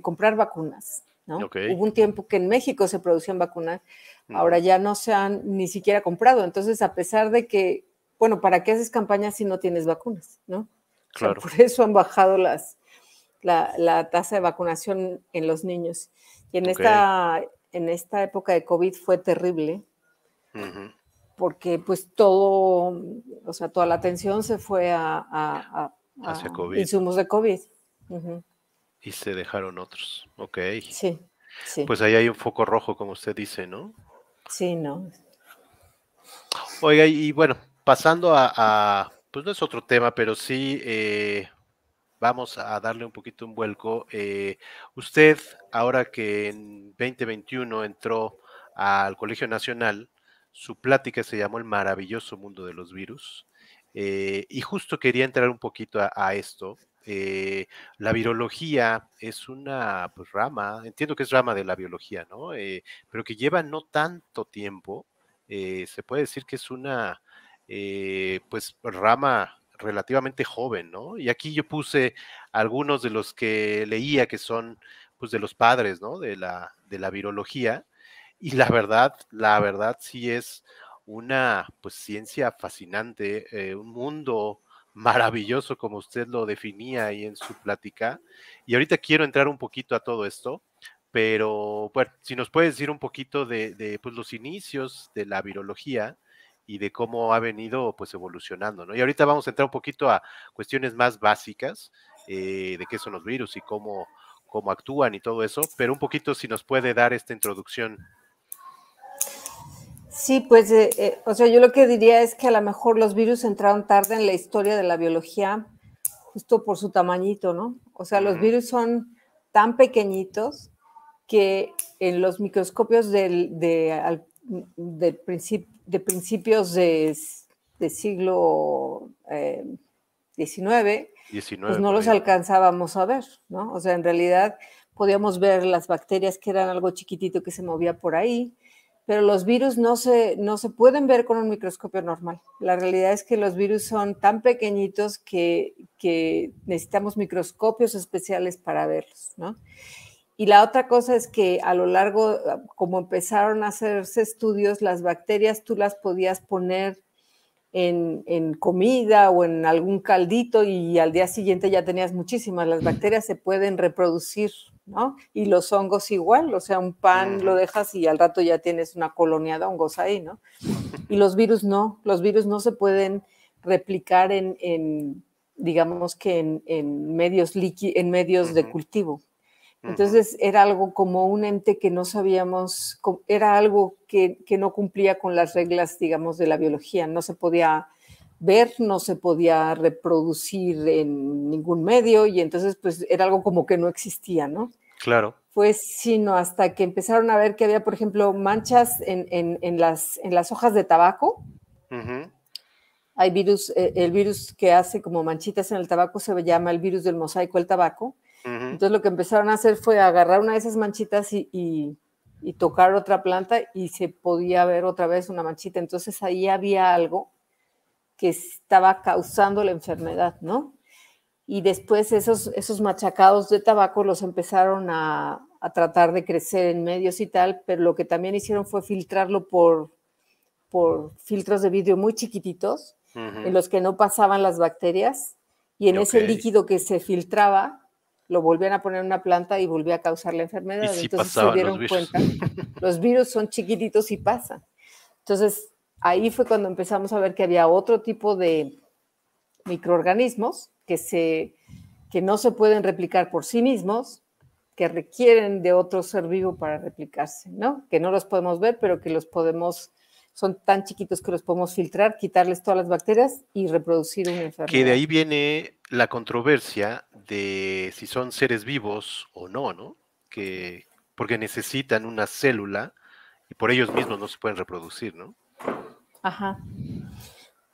comprar vacunas, ¿no? Hubo un tiempo que en México se producían vacunas, ahora ya no se han ni siquiera comprado. Entonces, a pesar de que, bueno, ¿para qué haces campaña si no tienes vacunas, no? Claro. por eso han bajado las, la, tasa de vacunación en los niños. Y en, esta, en esta época de COVID fue terrible, porque pues todo, o sea, toda la atención se fue a, insumos de COVID. Y se dejaron otros, ok. Sí, sí. Pues ahí hay un foco rojo, como usted dice, ¿no? Sí, no. Oiga, y bueno, pasando a, pues no es otro tema, pero sí, eh, vamos a darle un poquito un vuelco. Eh, usted, ahora que en 2021 entró al Colegio Nacional, su plática se llamó El maravilloso mundo de los virus. Eh, y justo quería entrar un poquito a, esto. Eh, la virología es una pues, rama, entiendo que es rama de la biología, ¿no? pero que lleva no tanto tiempo. se puede decir que es una pues rama relativamente joven, ¿no? Y aquí yo puse algunos de los que leía que son pues de los padres, ¿no? De la, de la virología. Y la verdad, la verdad sí es una pues, ciencia fascinante, eh, un mundo maravilloso como usted lo definía ahí en su plática. Y ahorita quiero entrar un poquito a todo esto, pero bueno, si nos puede decir un poquito de, pues, los inicios de la virología y de cómo ha venido pues evolucionando, ¿no? Y ahorita vamos a entrar un poquito a cuestiones más básicas eh, de qué son los virus y cómo, cómo actúan y todo eso, pero un poquito si nos puede dar esta introducción. Sí, pues, eh, eh, o sea, yo lo que diría es que a lo mejor los virus entraron tarde en la historia de la biología, justo por su tamañito, ¿no? O sea, los virus son tan pequeñitos que en los microscopios de, del principio de principios de, de siglo XIX, eh, pues no los alcanzábamos a ver, ¿no? O sea, en realidad podíamos ver las bacterias que eran algo chiquitito que se movía por ahí, pero los virus no se, no se pueden ver con un microscopio normal. La realidad es que los virus son tan pequeñitos que, que necesitamos microscopios especiales para verlos, ¿no? Y la otra cosa es que a lo largo, ah, como empezaron a hacerse estudios, las bacterias tú las podías poner en, comida o en algún caldito y al día siguiente ya tenías muchísimas. Las bacterias se pueden reproducir, ¿no? Y los hongos igual, o sea, un pan lo dejas y al rato ya tienes una colonia de hongos ahí, ¿no? Y los virus no, los virus no se pueden replicar en, digamos que en, medios, en medios de cultivo. Entonces era algo como un ente que no sabíamos, era algo que, no cumplía con las reglas, digamos, de la biología. No se podía ver, no se podía reproducir en ningún medio y entonces pues era algo como que no existía, ¿no? Claro. Pues sino hasta que empezaron a ver que había, por ejemplo, manchas en, las, hojas de tabaco. Hay virus, eh, el virus que hace como manchitas en el tabaco se llama el virus del mosaico del tabaco entonces lo que empezaron a hacer fue agarrar una de esas manchitas y, tocar otra planta y se podía ver otra vez una manchita. Entonces ahí había algo que estaba causando la enfermedad, ¿no? Y después esos, machacados de tabaco los empezaron a, tratar de crecer en medios y tal, pero lo que también hicieron fue filtrarlo por, filtros de vidrio muy chiquititos, en los que no pasaban las bacterias, y en ese líquido que se filtraba lo volvían a poner en una planta y volvía a causar la enfermedad. Entonces se dieron cuenta, los virus son chiquititos y pasan. Entonces, ahí fue cuando empezamos a ver que había otro tipo de microorganismos que, se, que no se pueden replicar por sí mismos, que requieren de otro ser vivo para replicarse, ¿no? Que no los podemos ver, pero que los podemos son tan chiquitos que los podemos filtrar, quitarles todas las bacterias y reproducir un enfermo. Que de ahí viene la controversia de si son seres vivos o no, ¿no? Que, porque necesitan una célula y por ellos mismos no se pueden reproducir, ¿no? Ajá.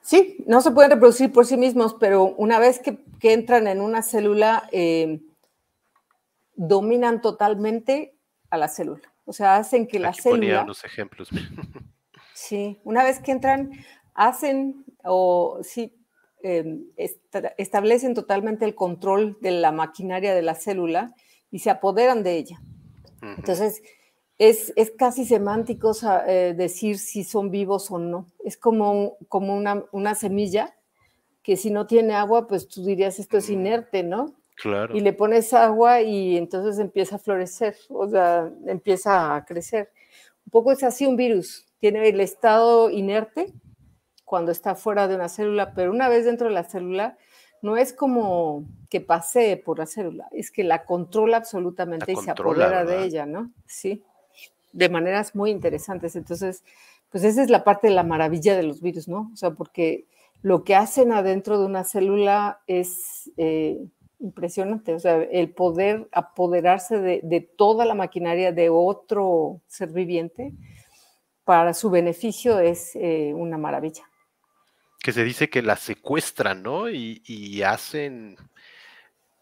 Sí, no se pueden reproducir por sí mismos, pero una vez que, entran en una célula, eh, dominan totalmente a la célula. O sea, hacen que la célula. Ponía unos ejemplos. Sí, una vez que entran, hacen o sí, em, establecen totalmente el control de la maquinaria de la célula y se apoderan de ella. Entonces, es, es, casi semántico eh, decir si son vivos o no. Es como, como una, una, semilla que si no tiene agua, pues tú dirías esto es inerte, ¿no? Claro. Y le pones agua y entonces empieza a florecer, o sea, empieza a crecer. Un poco es así un virus tiene el estado inerte cuando está fuera de una célula, pero una vez dentro de la célula, no es como que pasee por la célula, es que la controla absolutamente y se apodera de ella, ¿no? Sí, de maneras muy interesantes. Entonces, pues esa es la parte de la maravilla de los virus, ¿no? O sea, porque lo que hacen adentro de una célula es eh, impresionante, o sea, el poder apoderarse de, toda la maquinaria de otro ser viviente para su beneficio es eh, una maravilla. Que se dice que la secuestran, ¿no? Y, hacen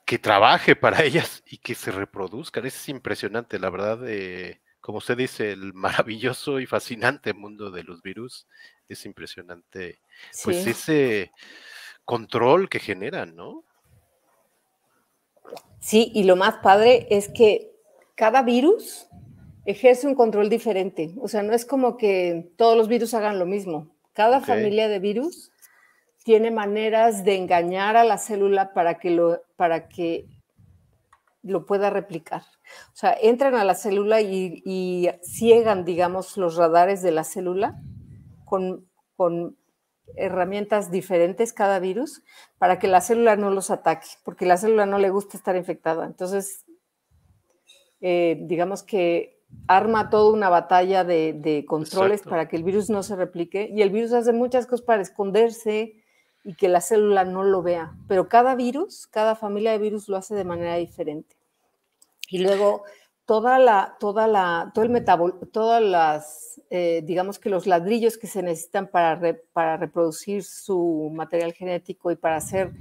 que trabaje para ellas y que se reproduzcan. Es impresionante, la verdad, eh, como usted dice, el maravilloso y fascinante mundo de los virus. Es impresionante, pues ese control que generan, ¿no? Sí, y lo más padre es que cada virus ejerce un control diferente. O sea, no es como que todos los virus hagan lo mismo. Cada familia de virus tiene maneras de engañar a la célula para que lo, para lo pueda replicar. O sea, entran a la célula y, ciegan, digamos, los radares de la célula con, herramientas diferentes cada virus para que la célula no los ataque, porque la célula no le gusta estar infectada. Entonces, eh, digamos que arma toda una batalla de, de controles para que el virus no se replique y el virus hace muchas cosas para esconderse y que la célula no lo vea, pero cada virus, cada familia de virus lo hace de manera diferente. Y luego toda la, toda la, todo el todas las, eh, digamos que los ladrillos que se necesitan para, reproducir su material genético y para hacer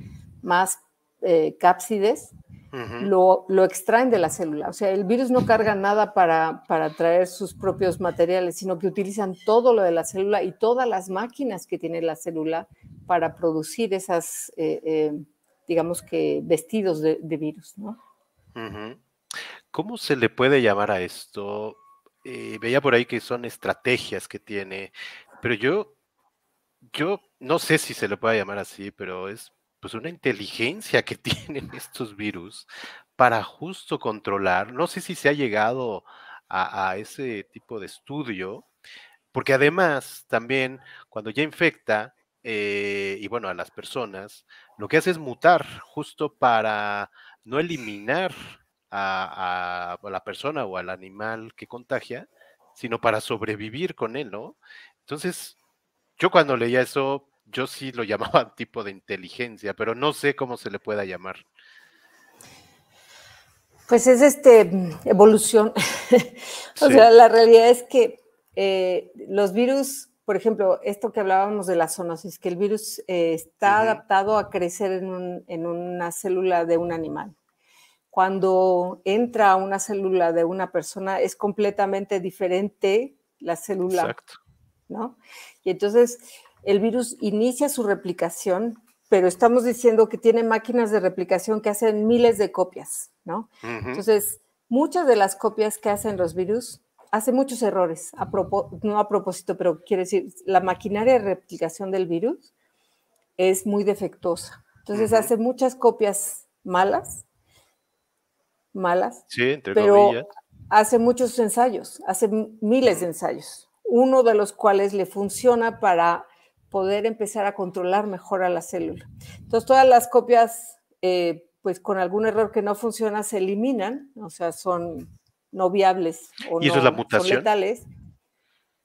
más eh, cápsides, lo, extraen de la célula. O sea, el virus no carga nada para, para traer sus propios materiales, sino que utilizan todo lo de la célula y todas las máquinas que tiene la célula para producir esas, eh, eh, digamos que, vestidos de, virus, ¿no? ¿Cómo se le puede llamar a esto? Eh, veía por ahí que son estrategias que tiene, pero yo, yo no sé si se le puede llamar así, pero es pues una inteligencia que tienen estos virus para justo controlar. No sé si se ha llegado a, ese tipo de estudio, porque además también cuando ya infecta, eh, y bueno, a las personas, lo que hace es mutar justo para no eliminar a, a, la persona o al animal que contagia, sino para sobrevivir con él, ¿no? Entonces, yo cuando leía eso, yo sí lo llamaba tipo de inteligencia, pero no sé cómo se le pueda llamar. Pues es este mm, evolución. o sea, la realidad es que eh, los virus, por ejemplo, esto que hablábamos de la zoonosis, que el virus eh, está adaptado a crecer en, una célula de un animal cuando entra a una célula de una persona es completamente diferente la célula, Exacto. Y entonces el virus inicia su replicación, pero estamos diciendo que tiene máquinas de replicación que hacen miles de copias, ¿no? Entonces, muchas de las copias que hacen los virus hacen muchos errores, a no a propósito, pero quiere decir, la maquinaria de replicación del virus es muy defectuosa. Entonces hace muchas copias malas, malas, pero hace muchos ensayos, hace miles de ensayos, uno de los cuales le funciona para poder empezar a controlar mejor a la célula. Entonces, todas las copias, eh, pues con algún error que no funciona, se eliminan, o sea, son no viables o ¿Y eso es la mutación?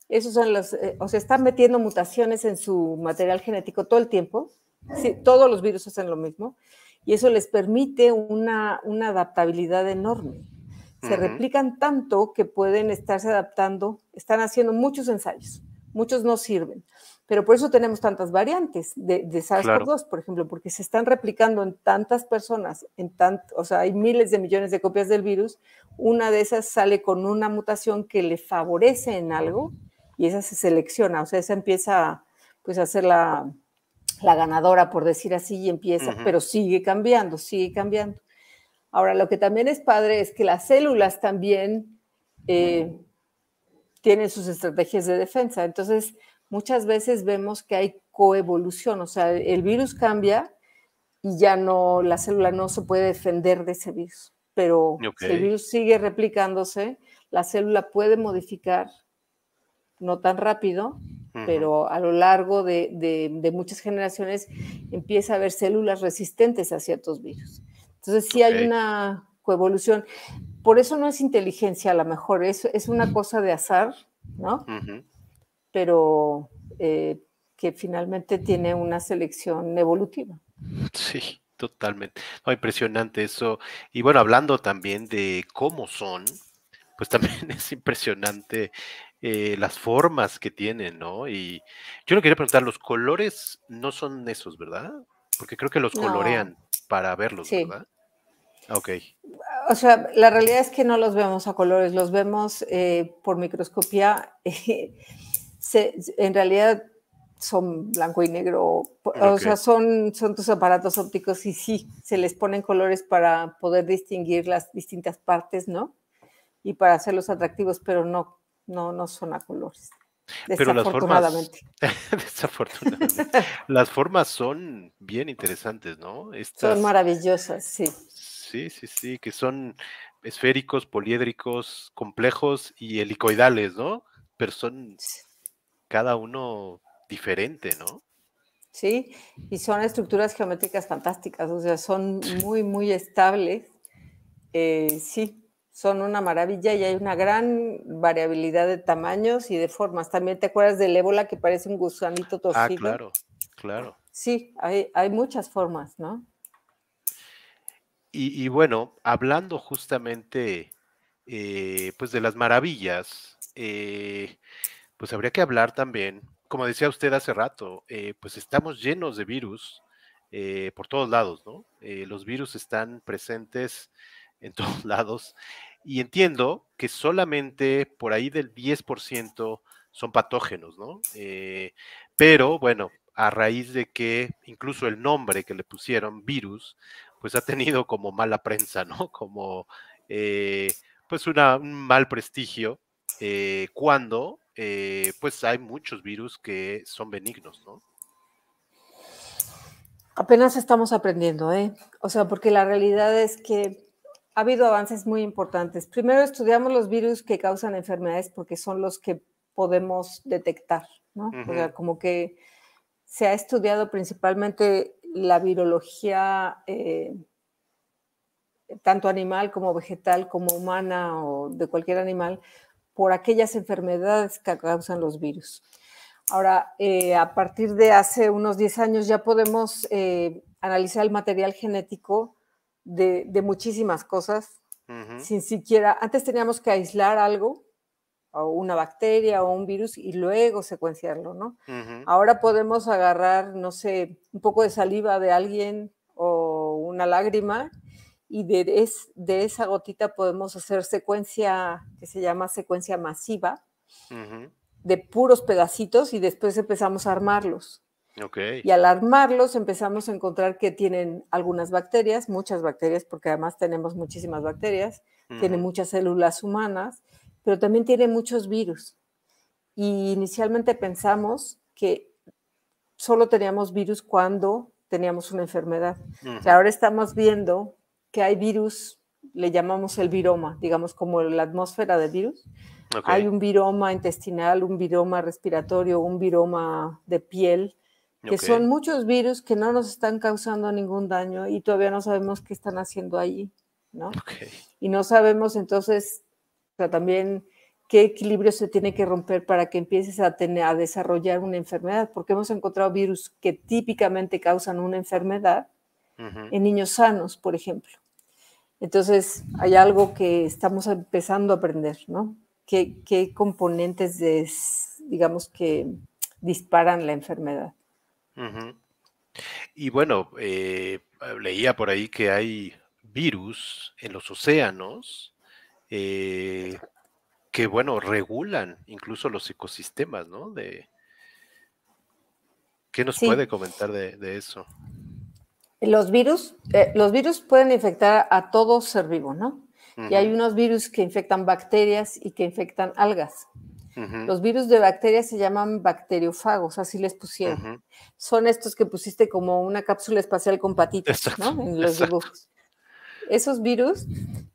Esos son los, eh, o sea, están metiendo mutaciones en su material genético todo el tiempo. todos los virus hacen lo mismo y eso les permite una, adaptabilidad enorme. Se replican tanto que pueden estarse adaptando, están haciendo muchos ensayos muchos no sirven. Pero por eso tenemos tantas variantes de, SARS-CoV-2, por ejemplo, porque se están replicando en tantas personas, en o sea, hay miles de millones de copias del virus, una de esas sale con una mutación que le favorece en algo y esa se selecciona, o sea, esa empieza pues, a ser la, la ganadora, por decir así, y empieza, pero sigue cambiando, sigue cambiando. Ahora, lo que también es padre es que las células también eh, tiene sus estrategias de defensa. Entonces, muchas veces vemos que hay coevolución, o sea, el virus cambia y ya no, la célula no se puede defender de ese virus, pero el virus sigue replicándose, la célula puede modificar, no tan rápido, pero a lo largo de, muchas generaciones empieza a haber células resistentes a ciertos virus. Entonces, sí hay una coevolución. Por eso no es inteligencia, a lo mejor, es, es una cosa de azar, ¿no? Pero eh, que finalmente tiene una selección evolutiva. Sí, totalmente. impresionante eso. Y bueno, hablando también de cómo son, pues también es impresionante eh, las formas que tienen, ¿no? Y yo le quería preguntar, los colores no son esos, ¿verdad? Porque creo que los colorean para verlos, ¿verdad? Ok. O sea, la realidad es que no los vemos a colores, los vemos eh, por microscopía. en realidad son blanco y negro, o sea, son, son tus aparatos ópticos y sí, se les ponen colores para poder distinguir las distintas partes, ¿no? Y para hacerlos atractivos, pero no, no, no son a colores. Desafortunadamente. desafortunadamente, las formas son bien interesantes, ¿no? Estas, son maravillosas, sí. Sí, sí, sí, que son esféricos, poliédricos, complejos y helicoidales, ¿no? Pero son cada uno diferente, ¿no? Sí, y son estructuras geométricas fantásticas, o sea, son muy, muy estables. Eh, sí, son una maravilla y hay una gran variabilidad de tamaños y de formas. También te acuerdas del ébola que parece un gusanito ah, torcido. Ah, claro, claro. Sí, hay, hay muchas formas, ¿no? y, bueno, hablando justamente eh, pues de las maravillas, eh, pues habría que hablar también, como decía usted hace rato, eh, pues estamos llenos de virus por todos lados, ¿no? los virus están presentes en todos lados y entiendo que solamente por ahí del 10% son patógenos, ¿no? pero bueno, a raíz de que incluso el nombre que le pusieron virus, pues ha tenido como mala prensa, ¿no? Como eh, pues un mal prestigio eh, cuando eh, pues hay muchos virus que son benignos, ¿no? Apenas estamos aprendiendo, ¿eh? O sea, porque la realidad es que ha habido avances muy importantes. Primero estudiamos los virus que causan enfermedades porque son los que podemos detectar, ¿no? O sea, como que se ha estudiado principalmente la virología, eh, tanto animal como vegetal, como humana o de cualquier animal, por aquellas enfermedades que causan los virus. Ahora, eh, a partir de hace unos 10 años ya podemos eh, analizar el material genético de, muchísimas cosas, sin siquiera, antes teníamos que aislar algo o una bacteria o un virus y luego secuenciarlo, ¿no? Ahora podemos agarrar, no sé, un poco de saliva de alguien o una lágrima y de, esa gotita podemos hacer secuencia que se llama secuencia masiva de puros pedacitos y después empezamos a armarlos. Y al armarlos empezamos a encontrar que tienen algunas bacterias, muchas bacterias, porque además tenemos muchísimas bacterias, tienen muchas células humanas, pero también tiene muchos virus. Y inicialmente pensamos que solo teníamos virus cuando teníamos una enfermedad. o sea, ahora estamos viendo que hay virus, le llamamos el viroma, digamos como la atmósfera de virus. Hay un viroma intestinal, un viroma respiratorio, un viroma de piel, que son muchos virus que no nos están causando ningún daño y todavía no sabemos qué están haciendo allí, ¿no? Y no sabemos entonces sea, también qué equilibrio se tiene que romper para que empieces a, tener, a desarrollar una enfermedad, porque hemos encontrado virus que típicamente causan una enfermedad en niños sanos, por ejemplo. Entonces, hay algo que estamos empezando a aprender, ¿no? ¿Qué, componentes, digamos, que disparan la enfermedad? Y bueno, eh, leía por ahí que hay virus en los océanos eh, que, bueno, regulan incluso los ecosistemas, ¿no? ¿Qué nos puede comentar de, eso? Los virus, eh, los virus pueden infectar a todo ser vivo, ¿no? Y hay unos virus que infectan bacterias y que infectan algas. Los virus de bacterias se llaman bacteriófagos, así les pusieron. Son estos que pusiste como una cápsula espacial con patitas, ¿no? En los dibujos esos virus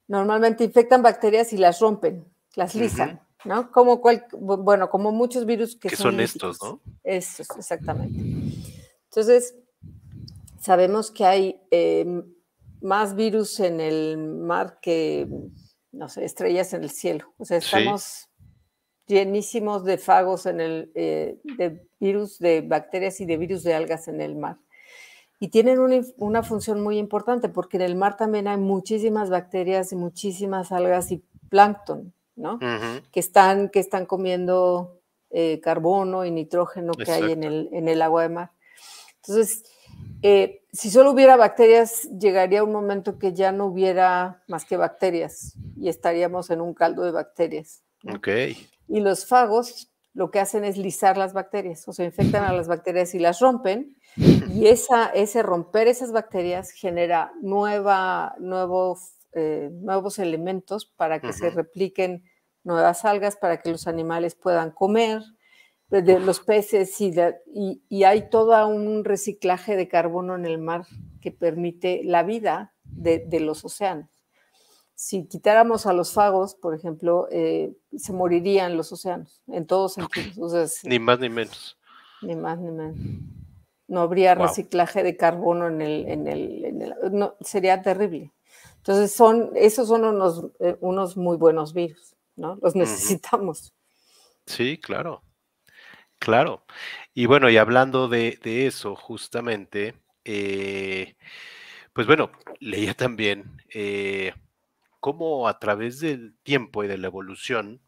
normalmente infectan bacterias y las rompen, las lisan, ¿no? Como bueno, como muchos virus que, son, estos, ¿no? Estos, exactamente. Entonces, sabemos que hay eh, más virus en el mar que, no sé, estrellas en el cielo. O sea, estamos llenísimos de fagos en el, eh, de virus, de bacterias y de virus de algas en el mar y tienen una, función muy importante porque en el mar también hay muchísimas bacterias y muchísimas algas y plancton, ¿no? que, están, que están comiendo eh, carbono y nitrógeno que hay en el, en el agua de mar. Entonces, eh, si solo hubiera bacterias, llegaría un momento que ya no hubiera más que bacterias y estaríamos en un caldo de bacterias. Ok. Y los fagos lo que hacen es lisar las bacterias, o sea, infectan a las bacterias y las rompen, y esa, ese romper esas bacterias genera nueva, nuevos eh, elementos para que se repliquen nuevas algas, para que los animales puedan comer, de los peces, y, y, hay todo un reciclaje de carbono en el mar que permite la vida de los océanos si quitáramos a los fagos, por ejemplo, eh, se morirían los océanos, en todos sentidos. ni más ni menos. Ni más ni menos. No habría reciclaje de carbono en el... En el, no, sería terrible. Entonces, son, esos son unos, eh, unos muy buenos virus, ¿no? Los necesitamos. Sí, claro. Claro. Y bueno, y hablando de, eso, justamente, eh, pues bueno, leía también cómo a través del tiempo y de la evolución,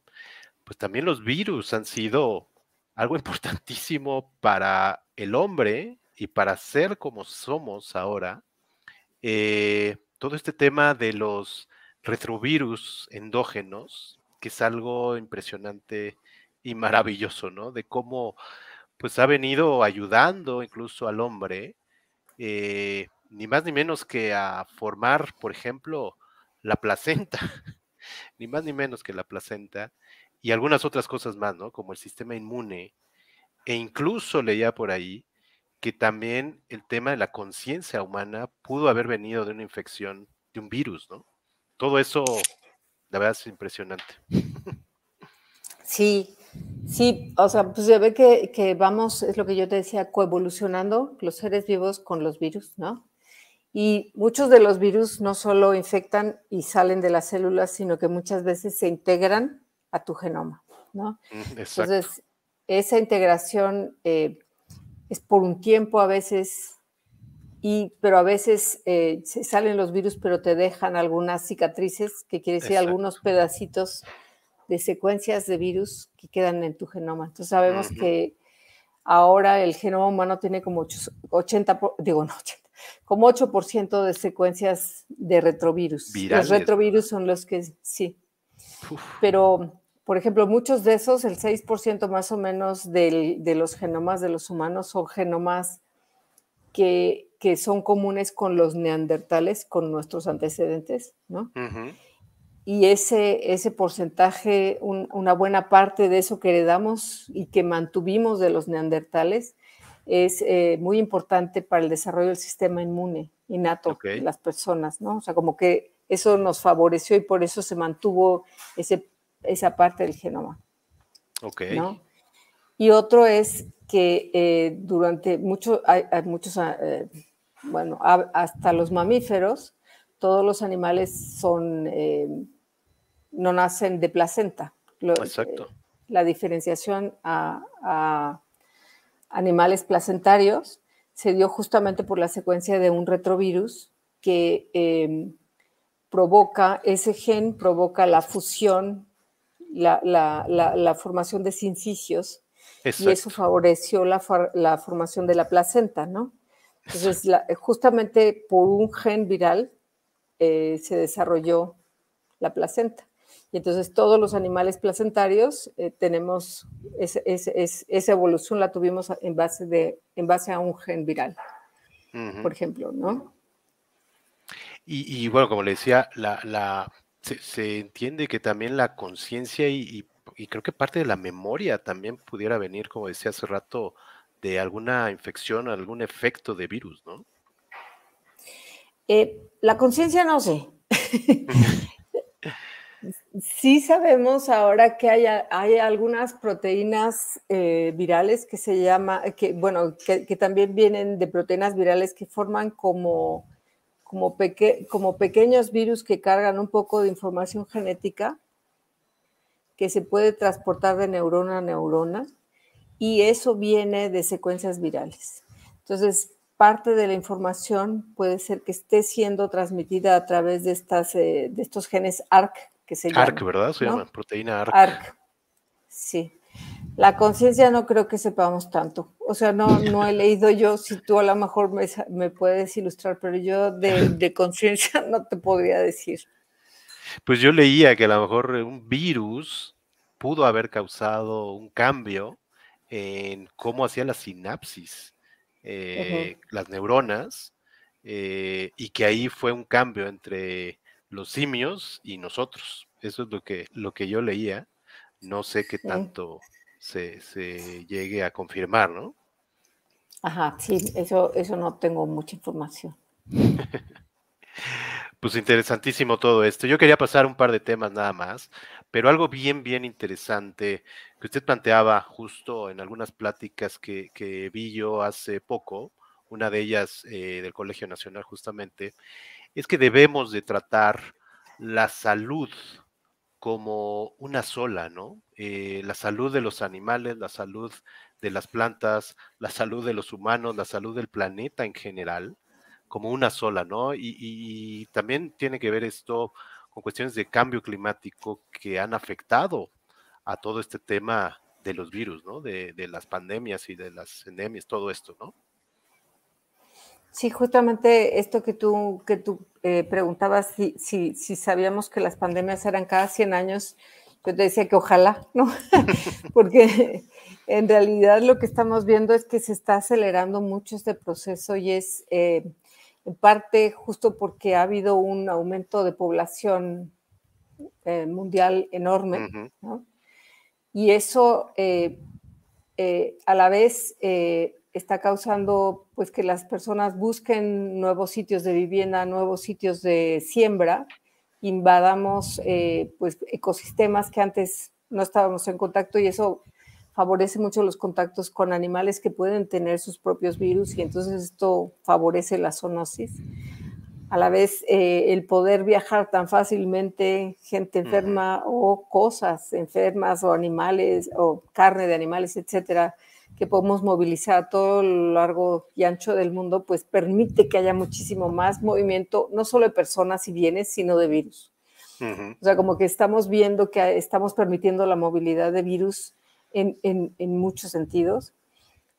pues también los virus han sido algo importantísimo para el hombre y para ser como somos ahora. Eh, todo este tema de los retrovirus endógenos, que es algo impresionante y maravilloso, ¿no? De cómo pues ha venido ayudando incluso al hombre, eh, ni más ni menos que a formar, por ejemplo, la placenta, ni más ni menos que la placenta, y algunas otras cosas más, ¿no? Como el sistema inmune, e incluso leía por ahí que también el tema de la conciencia humana pudo haber venido de una infección, de un virus, ¿no? Todo eso, la verdad, es impresionante. Sí, sí, o sea, pues se ve que, que vamos, es lo que yo te decía, coevolucionando los seres vivos con los virus, ¿no? Y muchos de los virus no solo infectan y salen de las células, sino que muchas veces se integran a tu genoma, ¿no? Mm, Entonces, esa integración eh, es por un tiempo a veces, y, pero a veces eh, se salen los virus, pero te dejan algunas cicatrices, que quiere decir algunos pedacitos de secuencias de virus que quedan en tu genoma. Entonces sabemos que ahora el genoma humano tiene como 80, digo, no, como 8% de secuencias de retrovirus. Los retrovirus son los que sí. Pero, por ejemplo, muchos de esos, el 6% más o menos de los genomas de los humanos son genomas que, son comunes con los neandertales, con nuestros antecedentes, ¿no? Y ese, porcentaje, una buena parte de eso que heredamos y que mantuvimos de los neandertales, es eh, muy importante para el desarrollo del sistema inmune innato las personas, ¿no? O sea, como que eso nos favoreció y por eso se mantuvo ese, esa parte del genoma. Ok. Y otro es que eh, durante mucho, hay, muchos, ah, eh, bueno, hasta los mamíferos, todos los animales son, no nacen de placenta. Exacto. la diferenciación a animales placentarios se dio justamente por la secuencia de un retrovirus que em, provoca, ese gen provoca la fusión, la, formación de sincicios y eso favoreció la, formación de la placenta, ¿no? Entonces, eh, justamente por un gen viral eh, se desarrolló la placenta. Y entonces todos los animales placentarios eh, tenemos esa evolución la tuvimos en base, de, en base a un gen viral, por ejemplo, ¿no? Y, bueno, como le decía, la, se, entiende que también la conciencia y, creo que parte de la memoria también pudiera venir, como decía hace rato, de alguna infección, algún efecto de virus, ¿no? Eh, la conciencia no sé. Sí sabemos ahora que hay, algunas proteínas eh, virales que se llama, que bueno, que, también vienen de proteínas virales que forman como, como pequeños virus que cargan un poco de información genética que se puede transportar de neurona a neurona y eso viene de secuencias virales. Entonces, parte de la información puede ser que esté siendo transmitida a través de, estas, eh, de estos genes ARC ARC, ¿verdad? Se llama proteína ARC. ARC. Sí. La conciencia no creo que sepamos tanto. O sea, no, no he leído yo, si tú a lo mejor me, me puedes ilustrar, pero yo de, conciencia no te podría decir. Pues yo leía que a lo mejor un virus pudo haber causado un cambio en cómo hacían la sinapsis eh, las neuronas eh, y que ahí fue un cambio entre los simios y nosotros. Eso es lo que, lo que yo leía. No sé qué tanto se, llegue a confirmar, ¿no? Ajá, sí, eso, eso no tengo mucha información. pues interesantísimo todo esto. Yo quería pasar un par de temas nada más, pero algo bien, bien interesante que usted planteaba justo en algunas pláticas que, vi yo hace poco, una de ellas eh, del Colegio Nacional justamente, es que debemos de tratar la salud como una sola, ¿no? Eh, la salud de los animales, la salud de las plantas, la salud de los humanos, la salud del planeta en general, como una sola, ¿no? Y, también tiene que ver esto con cuestiones de cambio climático que han afectado a todo este tema de los virus, ¿no? De, de las pandemias y de las endemias, todo esto, ¿no? Sí, justamente esto que tú, que tú eh, preguntabas, si, sabíamos que las pandemias eran cada 100 años, yo te decía que ojalá, ¿no? Porque en realidad lo que estamos viendo es que se está acelerando mucho este proceso y es eh, en parte justo porque ha habido un aumento de población eh, mundial enorme, ¿no? Y eso a la vez está causando pues que las personas busquen nuevos sitios de vivienda, nuevos sitios de siembra, invadamos eh, pues ecosistemas que antes no estábamos en contacto y eso favorece mucho los contactos con animales que pueden tener sus propios virus y entonces esto favorece la zoonosis. A la vez, eh, el poder viajar tan fácilmente, gente enferma o cosas enfermas o animales o carne de animales, etcétera, que podemos movilizar a todo lo largo y ancho del mundo, pues permite que haya muchísimo más movimiento, no solo de personas y bienes, sino de virus. O sea, como que estamos viendo que estamos permitiendo la movilidad de virus en, en, muchos sentidos.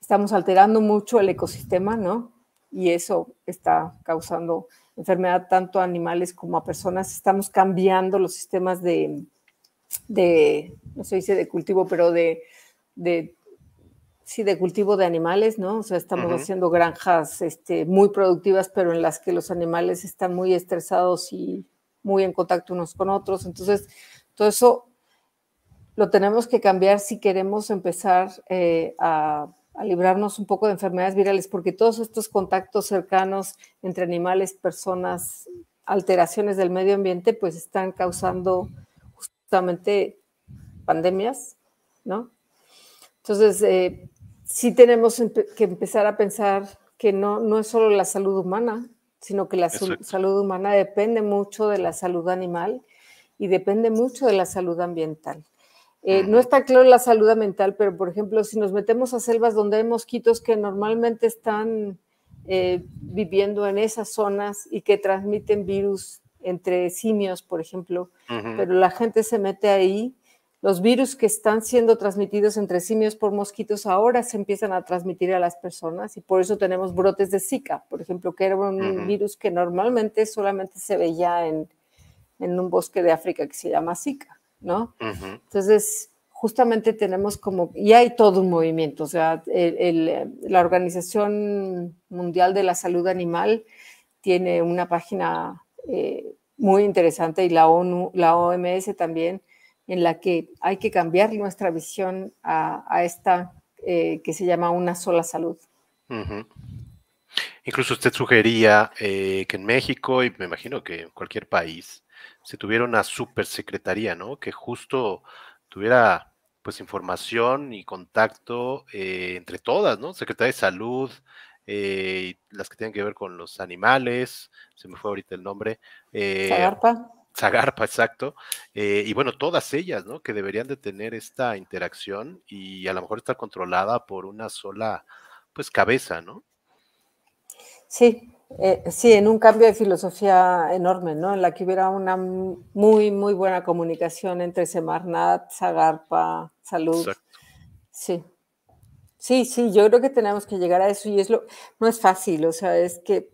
Estamos alterando mucho el ecosistema, ¿no? Y eso está causando enfermedad tanto a animales como a personas. Estamos cambiando los sistemas de, de no se dice de cultivo, pero de, de sí, de cultivo de animales, ¿no? O sea, estamos haciendo granjas este, muy productivas, pero en las que los animales están muy estresados y muy en contacto unos con otros. Entonces, todo eso lo tenemos que cambiar si queremos empezar eh, a, librarnos un poco de enfermedades virales, porque todos estos contactos cercanos entre animales, personas, alteraciones del medio ambiente, pues están causando justamente pandemias, ¿no? Entonces, eh, sí tenemos que empezar a pensar que no, no es solo la salud humana, sino que la salud humana depende mucho de la salud animal y depende mucho de la salud ambiental. Eh, no está claro la salud mental, pero por ejemplo, si nos metemos a selvas donde hay mosquitos que normalmente están eh, viviendo en esas zonas y que transmiten virus entre simios, por ejemplo, pero la gente se mete ahí los virus que están siendo transmitidos entre simios por mosquitos ahora se empiezan a transmitir a las personas y por eso tenemos brotes de Zika, por ejemplo, que era un virus que normalmente solamente se veía en, en, un bosque de África que se llama Zika, ¿no? Entonces, justamente tenemos como, y hay todo un movimiento, o sea, la Organización Mundial de la Salud Animal tiene una página eh, muy interesante y la, ONU, la OMS también, en la que hay que cambiar nuestra visión a, esta eh, que se llama una sola salud. Incluso usted sugería eh, que en México, y me imagino que en cualquier país, se tuviera una supersecretaría, ¿no? Que justo tuviera pues información y contacto eh, entre todas, ¿no? Secretaría de Salud, las que tienen que ver con los animales, se me fue ahorita el nombre. Eh, Zagarpa, exacto. Eh, y bueno, todas ellas, ¿no? Que deberían de tener esta interacción y a lo mejor estar controlada por una sola, pues, cabeza, ¿no? Sí, eh, sí, en un cambio de filosofía enorme, ¿no? En la que hubiera una muy, muy buena comunicación entre Semarnat, Zagarpa, Salud. Sí. Sí, sí, yo creo que tenemos que llegar a eso y es lo, no es fácil, o sea, es que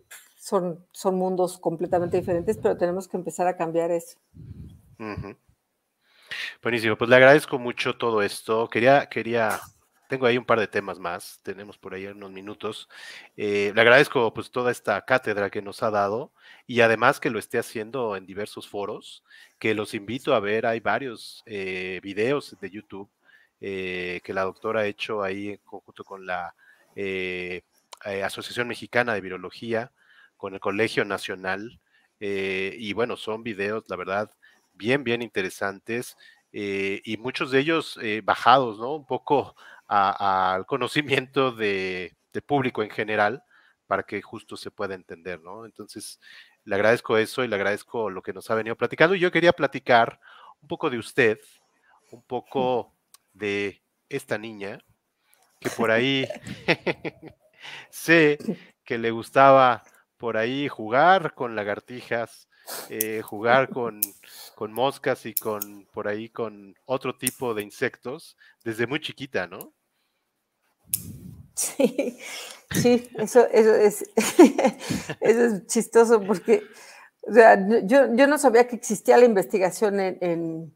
son, mundos completamente diferentes, pero tenemos que empezar a cambiar eso. Buenísimo, pues le agradezco mucho todo esto. Quería, quería, tengo ahí un par de temas más, tenemos por ahí unos minutos. Eh, le agradezco pues toda esta cátedra que nos ha dado y además que lo esté haciendo en diversos foros, que los invito a ver, hay varios eh, videos de YouTube eh, que la doctora ha hecho ahí junto con la Asociación Mexicana de Virología con el Colegio Nacional. Eh, y bueno, son videos, la verdad, bien, bien interesantes eh, y muchos de ellos eh, bajados, ¿no? Un poco al conocimiento de, de, público en general para que justo se pueda entender, ¿no? Entonces, le agradezco eso y le agradezco lo que nos ha venido platicando. Y yo quería platicar un poco de usted, un poco de esta niña que por ahí sé que le gustaba por ahí, jugar con lagartijas, eh, jugar con, moscas y con por ahí con otro tipo de insectos desde muy chiquita, ¿no? Sí, sí, eso, es, chistoso porque yo, no sabía que existía la investigación en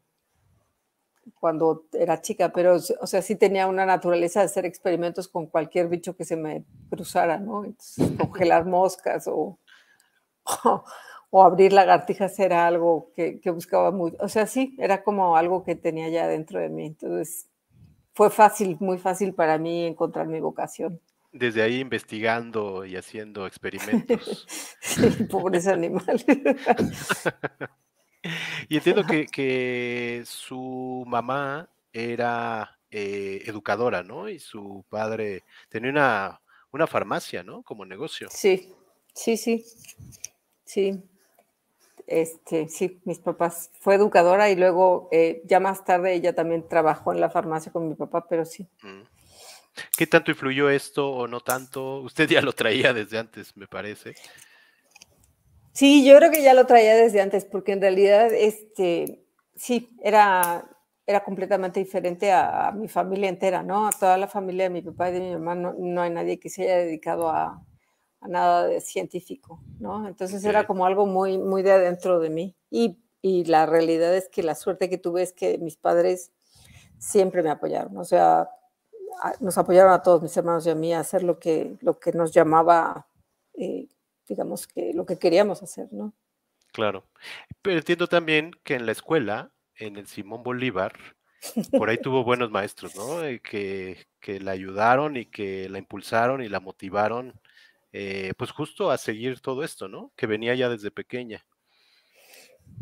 cuando era chica, pero, o sea, sí tenía una naturaleza de hacer experimentos con cualquier bicho que se me cruzara, ¿no? Entonces, congelar moscas o, o, abrir lagartijas era algo que, buscaba mucho. O sea, sí, era como algo que tenía ya dentro de mí. Entonces, fue fácil, muy fácil para mí encontrar mi vocación desde ahí investigando y haciendo experimentos. sí, pobres animales. y entiendo que, su mamá era eh, educadora, ¿no? Y su padre tenía una, farmacia, ¿no? Como negocio. Sí, sí, sí. Sí, este, sí, mis papás, fue educadora y luego eh, ya más tarde ella también trabajó en la farmacia con mi papá, pero sí. Mm. ¿Qué tanto influyó esto o no tanto? Usted ya lo traía desde antes, me parece. Sí, yo creo que ya lo traía desde antes, porque en realidad, este, sí, era, era completamente diferente a, mi familia entera, ¿no? A toda la familia de mi papá y de mi mamá, no, hay nadie que se haya dedicado a, nada de científico, ¿no? Entonces era como algo muy, muy de adentro de mí. Y, la realidad es que la suerte que tuve es que mis padres siempre me apoyaron, o sea, nos apoyaron a todos mis hermanos y a mí a hacer lo que, lo que nos llamaba eh, digamos, que lo que queríamos hacer, ¿no? Claro. Pero entiendo también que en la escuela, en el Simón Bolívar, por ahí tuvo buenos maestros, ¿no? Eh, que, que, la ayudaron y que la impulsaron y la motivaron, eh, pues justo a seguir todo esto, ¿no? Que venía ya desde pequeña.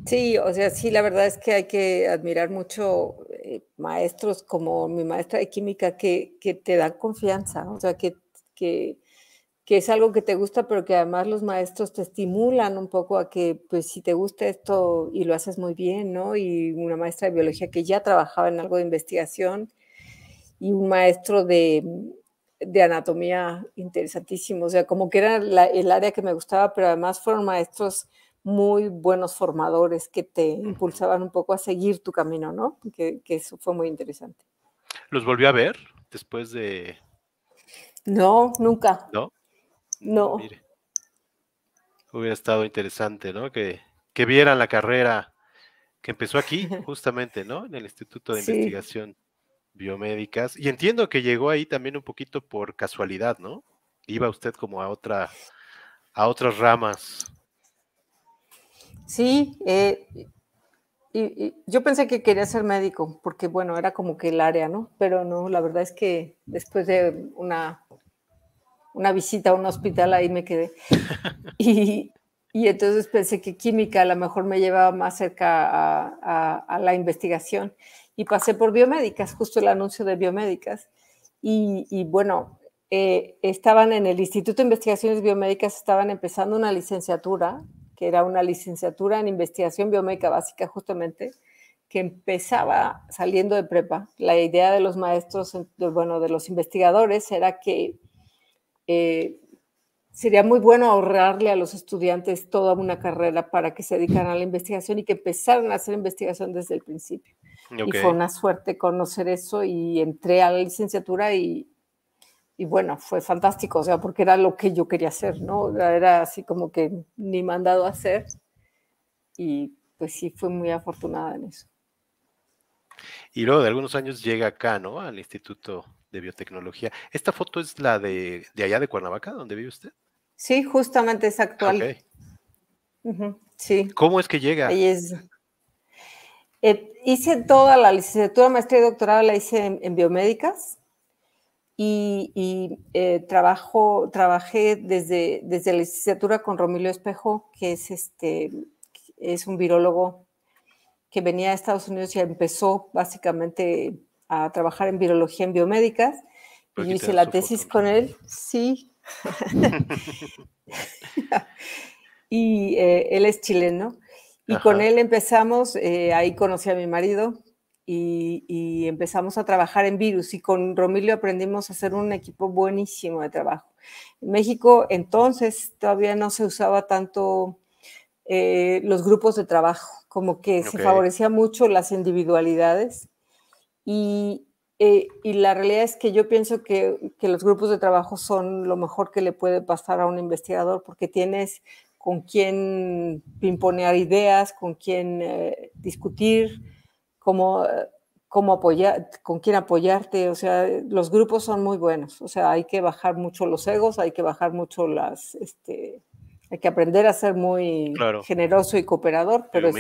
Sí, o sea, sí, la verdad es que hay que admirar mucho eh, maestros como mi maestra de química que, que, te dan confianza, o sea, que, que que es algo que te gusta, pero que además los maestros te estimulan un poco a que, pues si te gusta esto y lo haces muy bien, ¿no? Y una maestra de biología que ya trabajaba en algo de investigación y un maestro de, anatomía interesantísimo, o sea, como que era el área que me gustaba, pero además fueron maestros muy buenos formadores que te impulsaban un poco a seguir tu camino, ¿no? Que, que eso fue muy interesante. ¿Los volvió a ver después de... No, nunca. ¿No? No. Hubiera estado interesante, ¿no? Que, que vieran la carrera que empezó aquí, justamente, ¿no? En el Instituto de Investigación Biomédicas. Y entiendo que llegó ahí también un poquito por casualidad, ¿no? Iba usted como a otra, a otras ramas. Sí, eh, y, yo pensé que quería ser médico, porque bueno, era como que el área, ¿no? Pero no, la verdad es que después de una una visita a un hospital, ahí me quedé. Y, y entonces pensé que química a lo mejor me llevaba más cerca a, a, la investigación. Y pasé por biomédicas, justo el anuncio de biomédicas. Y, y bueno, eh, estaban en el Instituto de Investigaciones Biomédicas, estaban empezando una licenciatura, que era una licenciatura en investigación biomédica básica justamente, que empezaba saliendo de prepa. La idea de los maestros, bueno, de los investigadores era que eh, sería muy bueno ahorrarle a los estudiantes toda una carrera para que se dedicaran a la investigación y que empezaran a hacer investigación desde el principio. Y fue una suerte conocer eso y entré a la licenciatura y, bueno, fue fantástico, o sea, porque era lo que yo quería hacer, ¿no? Era así como que ni mandado a hacer y pues sí, fui muy afortunada en eso. Y luego de algunos años llega acá, ¿no? Al Instituto de biotecnología. ¿Esta foto es la de, allá de Cuernavaca, donde vive usted? Sí, justamente es actual. sí. ¿Cómo es que llega? Es, eh, hice toda la licenciatura, maestría y doctorado la hice en, biomédicas y, eh, trabajo, trabajé desde, desde la licenciatura con Romilio Espejo, que es, este, es un virólogo que venía de Estados Unidos y empezó básicamente a trabajar en virología en biomédicas. y hice la tesis con él, sí. y eh, él es chileno. Y con él empezamos, eh, ahí conocí a mi marido y, empezamos a trabajar en virus. Y con Romilio aprendimos a hacer un equipo buenísimo de trabajo. En México entonces todavía no se usaba tanto eh, los grupos de trabajo, como que se favorecía mucho las individualidades. Eh, y, la realidad es que yo pienso que, los grupos de trabajo son lo mejor que le puede pasar a un investigador porque tienes con quién pimponear ideas, con quién eh, discutir, cómo, eh, cómo apoyar, con quién apoyarte. O sea, los grupos son muy buenos. O sea, hay que bajar mucho los egos, hay que bajar mucho las... Este, hay que aprender a ser muy generoso y cooperador, pero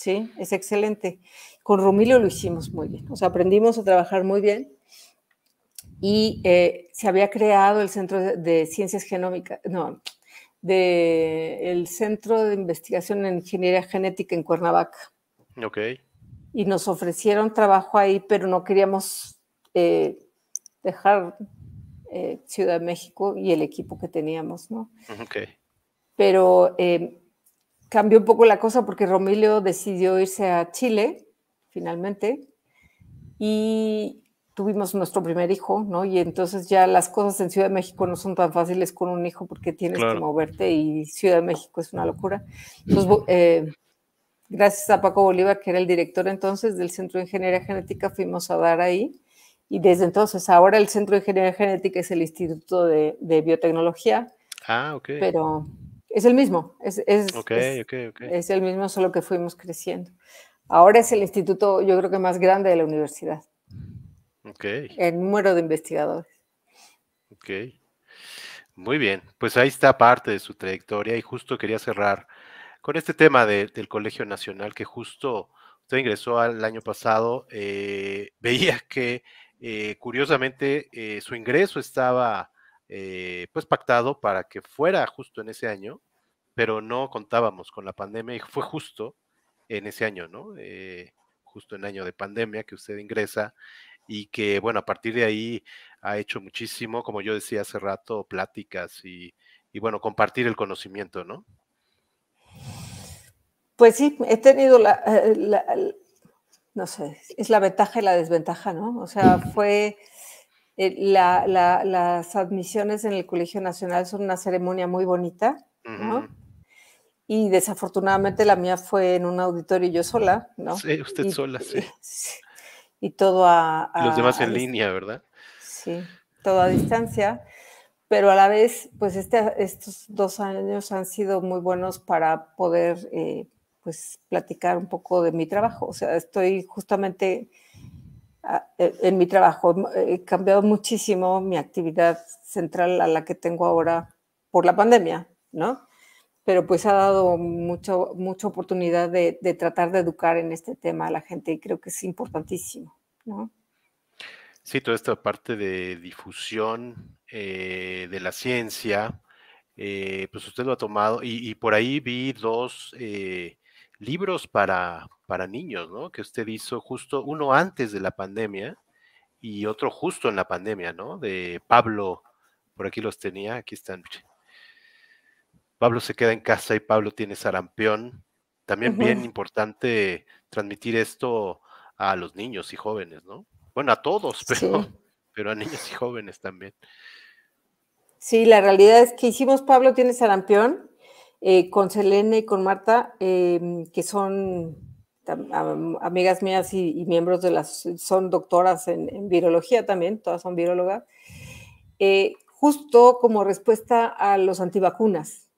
Sí, es excelente. Con Romilio lo hicimos muy bien, o sea, aprendimos a trabajar muy bien y eh, se había creado el Centro de Ciencias Genómicas, no, de el Centro de Investigación en Ingeniería Genética en Cuernavaca. Ok. Y nos ofrecieron trabajo ahí, pero no queríamos eh, dejar eh, Ciudad de México y el equipo que teníamos, ¿no? Ok. Pero cambió un poco la cosa porque Romilio decidió irse a Chile, finalmente, y tuvimos nuestro primer hijo, ¿no? Y entonces ya las cosas en Ciudad de México no son tan fáciles con un hijo porque tienes que moverte y Ciudad de México es una locura. Entonces, eh, gracias a Paco Bolívar, que era el director entonces del Centro de Ingeniería Genética, fuimos a dar ahí. Y desde entonces, ahora el Centro de Ingeniería Genética es el Instituto de, de Biotecnología. Ah, ok. Pero es el mismo, es, es, el mismo, solo que fuimos creciendo. Ahora es el instituto, yo creo que más grande de la universidad. Ok. El número de investigadores. Ok. Muy bien, pues ahí está parte de su trayectoria y justo quería cerrar con este tema del Colegio Nacional que justo usted ingresó al año pasado. Eh, veía que eh, curiosamente eh, su ingreso estaba eh, pues pactado para que fuera justo en ese año, pero no contábamos con la pandemia y fue justo en ese año, ¿no? Eh, justo en año de pandemia que usted ingresa y que, bueno, a partir de ahí ha hecho muchísimo, como yo decía hace rato, pláticas y, bueno, compartir el conocimiento, ¿no? Pues sí, he tenido la, eh, no sé, es la ventaja y la desventaja, ¿no? O sea, fue eh, las admisiones en el Colegio Nacional son una ceremonia muy bonita, ¿no? Y desafortunadamente la mía fue en un auditorio yo sola, ¿no? Sí, usted sola, sí. Y, todo a, Los demás en línea, ¿verdad? Sí, todo a distancia. Pero a la vez, pues este, estos dos años han sido muy buenos para poder, eh, pues, platicar un poco de mi trabajo. O sea, estoy justamente Ah, eh, en mi trabajo. Eh, he cambiado muchísimo mi actividad central a la que tengo ahora por la pandemia, ¿no? Pero pues ha dado mucho, mucha oportunidad de, tratar de educar en este tema a la gente y creo que es importantísimo, ¿no? Sí, toda esta parte de difusión eh, de la ciencia, pues usted lo ha tomado y, por ahí vi dos libros para, para niños, ¿no? Que usted hizo justo uno antes de la pandemia y otro justo en la pandemia, ¿no? De Pablo, por aquí los tenía, aquí están. Pablo se queda en casa y Pablo tiene sarampión. También bien importante transmitir esto a los niños y jóvenes, ¿no? Bueno, a todos, pero, pero a niños y jóvenes también. Sí, la realidad es que hicimos Pablo tiene sarampión eh, con Selene y con Marta, em, que son amigas mías y, miembros de las, son doctoras en, virología también, todas son virologas. Eh, justo como respuesta a los antivacunas.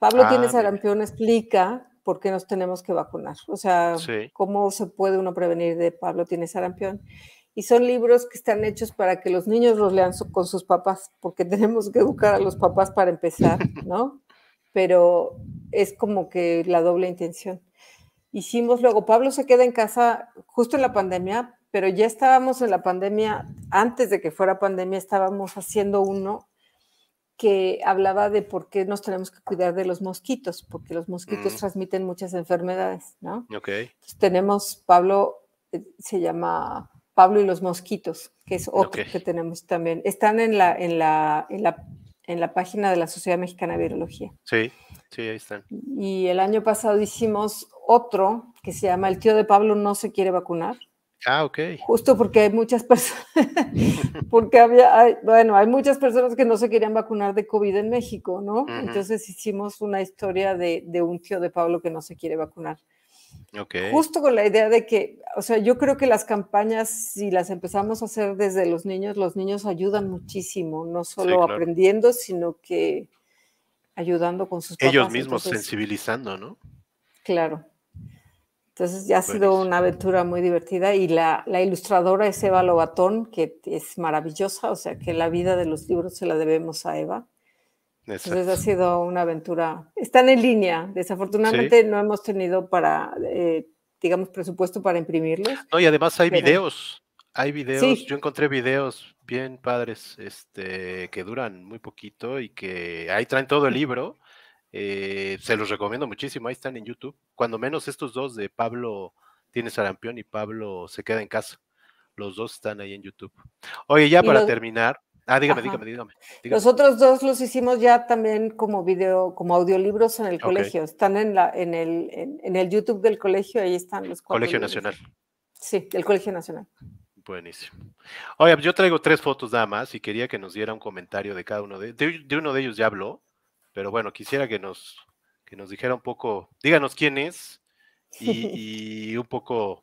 Pablo ah, tiene Tienes explica por qué nos tenemos que vacunar, o sea, cómo se puede uno prevenir de Pablo tiene sarampión. y son libros que están hechos para que los niños los lean con sus papás, porque tenemos que educar a los papás para empezar, ¿no? pero es como que la doble intención. Hicimos luego, Pablo se queda en casa justo en la pandemia, pero ya estábamos en la pandemia, antes de que fuera pandemia, estábamos haciendo uno que hablaba de por qué nos tenemos que cuidar de los mosquitos, porque los mosquitos mm. transmiten muchas enfermedades, ¿no? Ok. tenemos, Pablo, eh, se llama Pablo y los mosquitos, que es otro que tenemos también. Están en la, en la, en la en la página de la Sociedad Mexicana de Virología. Sí, sí, ahí están. Y el año pasado hicimos otro que se llama El tío de Pablo no se quiere vacunar. Ah, ok. Justo porque hay muchas personas, porque había, bueno, hay muchas personas que no se querían vacunar de COVID en México, ¿no? Entonces hicimos una historia de, de, un tío de Pablo que no se quiere vacunar. Justo con la idea de que, o sea, yo creo que las campañas, si las empezamos a hacer desde los niños, los niños ayudan muchísimo, no solo aprendiendo, sino que ayudando con sus papás. Ellos mismos sensibilizando, ¿no? Claro. Entonces ya ha sido una aventura muy divertida y la, la, ilustradora es Eva Lobatón, que es maravillosa, o sea que la vida de los libros se la debemos a Eva. Entonces ha sido una aventura. Están en línea. Desafortunadamente no hemos tenido para, eh, digamos, presupuesto para imprimirlos. No, y además hay videos. Hay videos. Yo encontré videos bien padres este, que duran muy poquito y que ahí traen todo el libro. Eh, se los recomiendo muchísimo. Ahí están en YouTube. Cuando menos estos dos de Pablo tiene sarampión y Pablo se queda en casa. Los dos están ahí en YouTube. Oye, ya para terminar, Ah, dígame, dígame, dígame, Los otros dos los hicimos ya también como video, como audiolibros en el colegio. Están en la, en el, en, el YouTube del colegio, ahí están los cuatro. Colegio Nacional. Sí, el Colegio Nacional. Buenísimo. Oye, yo traigo tres fotos nada más y quería que nos diera un comentario de cada uno de, de, de uno de ellos ya habló, pero bueno, quisiera que nos, nos dijera un poco, díganos quién es y, y un poco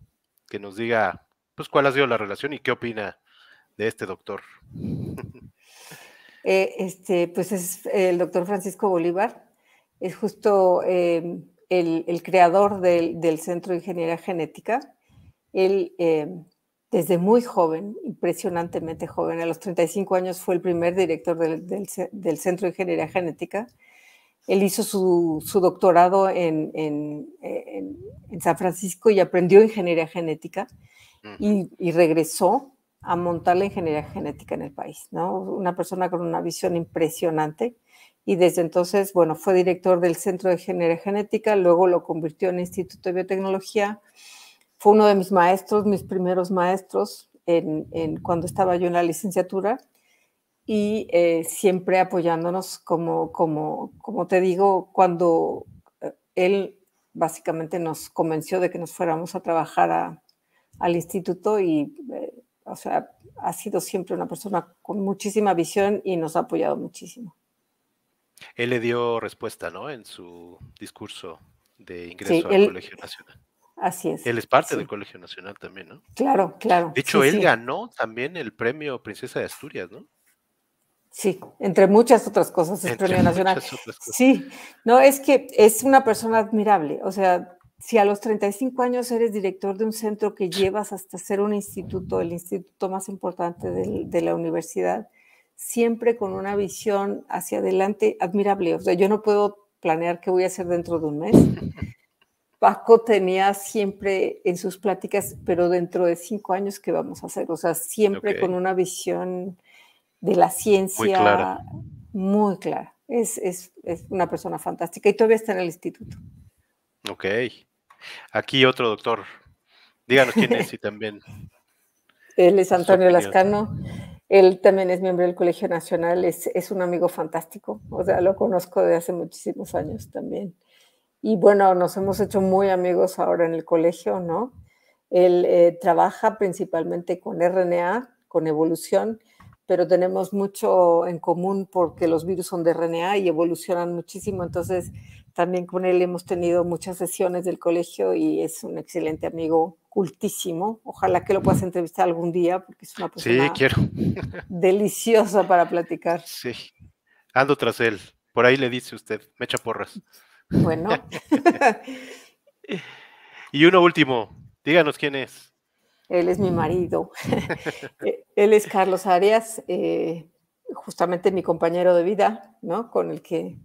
que nos diga, pues, cuál ha sido la relación y qué opina de este doctor? Eh, este, pues es el doctor Francisco Bolívar, es justo eh, el, creador del, Centro de Ingeniería Genética. Él, eh, desde muy joven, impresionantemente joven, a los 35 años fue el primer director del, Centro de Ingeniería Genética. Él hizo su, doctorado en, San Francisco y aprendió ingeniería genética y, y regresó a montar la ingeniería genética en el país, ¿no? Una persona con una visión impresionante y desde entonces, bueno, fue director del Centro de Ingeniería Genética, luego lo convirtió en Instituto de Biotecnología, fue uno de mis maestros, mis primeros maestros en, cuando estaba yo en la licenciatura y eh, siempre apoyándonos, como, como, como te digo, cuando eh, él básicamente nos convenció de que nos fuéramos a trabajar al instituto y... Eh, o sea, ha sido siempre una persona con muchísima visión y nos ha apoyado muchísimo. Él le dio respuesta, ¿no? En su discurso de ingreso al Colegio Nacional. Así es. Él es parte del Colegio Nacional también, ¿no? Claro, claro. De hecho, él ganó también el premio Princesa de Asturias, ¿no? Sí, entre muchas otras cosas, es premio nacional. Sí, no, es que es una persona admirable, o sea, si a los 35 años eres director de un centro que llevas hasta ser un instituto, el instituto más importante de, la universidad, siempre con una visión hacia adelante admirable. O sea, yo no puedo planear qué voy a hacer dentro de un mes. Paco tenía siempre en sus pláticas, pero dentro de cinco años, ¿qué vamos a hacer? O sea, siempre con una visión de la ciencia muy clara. es una persona fantástica y todavía está en el instituto. Ok. Aquí otro doctor. Díganos quién es y también. Él es Antonio Lascano. Él también es miembro del Colegio Nacional, es, un amigo fantástico, o sea, lo conozco de hace muchísimos años también. Y bueno, nos hemos hecho muy amigos ahora en el colegio, ¿no? Él eh, trabaja principalmente con RNA, con evolución, pero tenemos mucho en común porque los virus son de RNA y evolucionan muchísimo. Entonces, también con él hemos tenido muchas sesiones del colegio y es un excelente amigo cultísimo. Ojalá que lo puedas entrevistar algún día porque es una persona sí, quiero. deliciosa para platicar. Sí, ando tras él. Por ahí le dice usted, me echa porras. Bueno. y uno último, díganos quién es él es mi mm. marido, eh, él es Carlos Arias, eh, justamente mi compañero de vida, ¿no? Con el que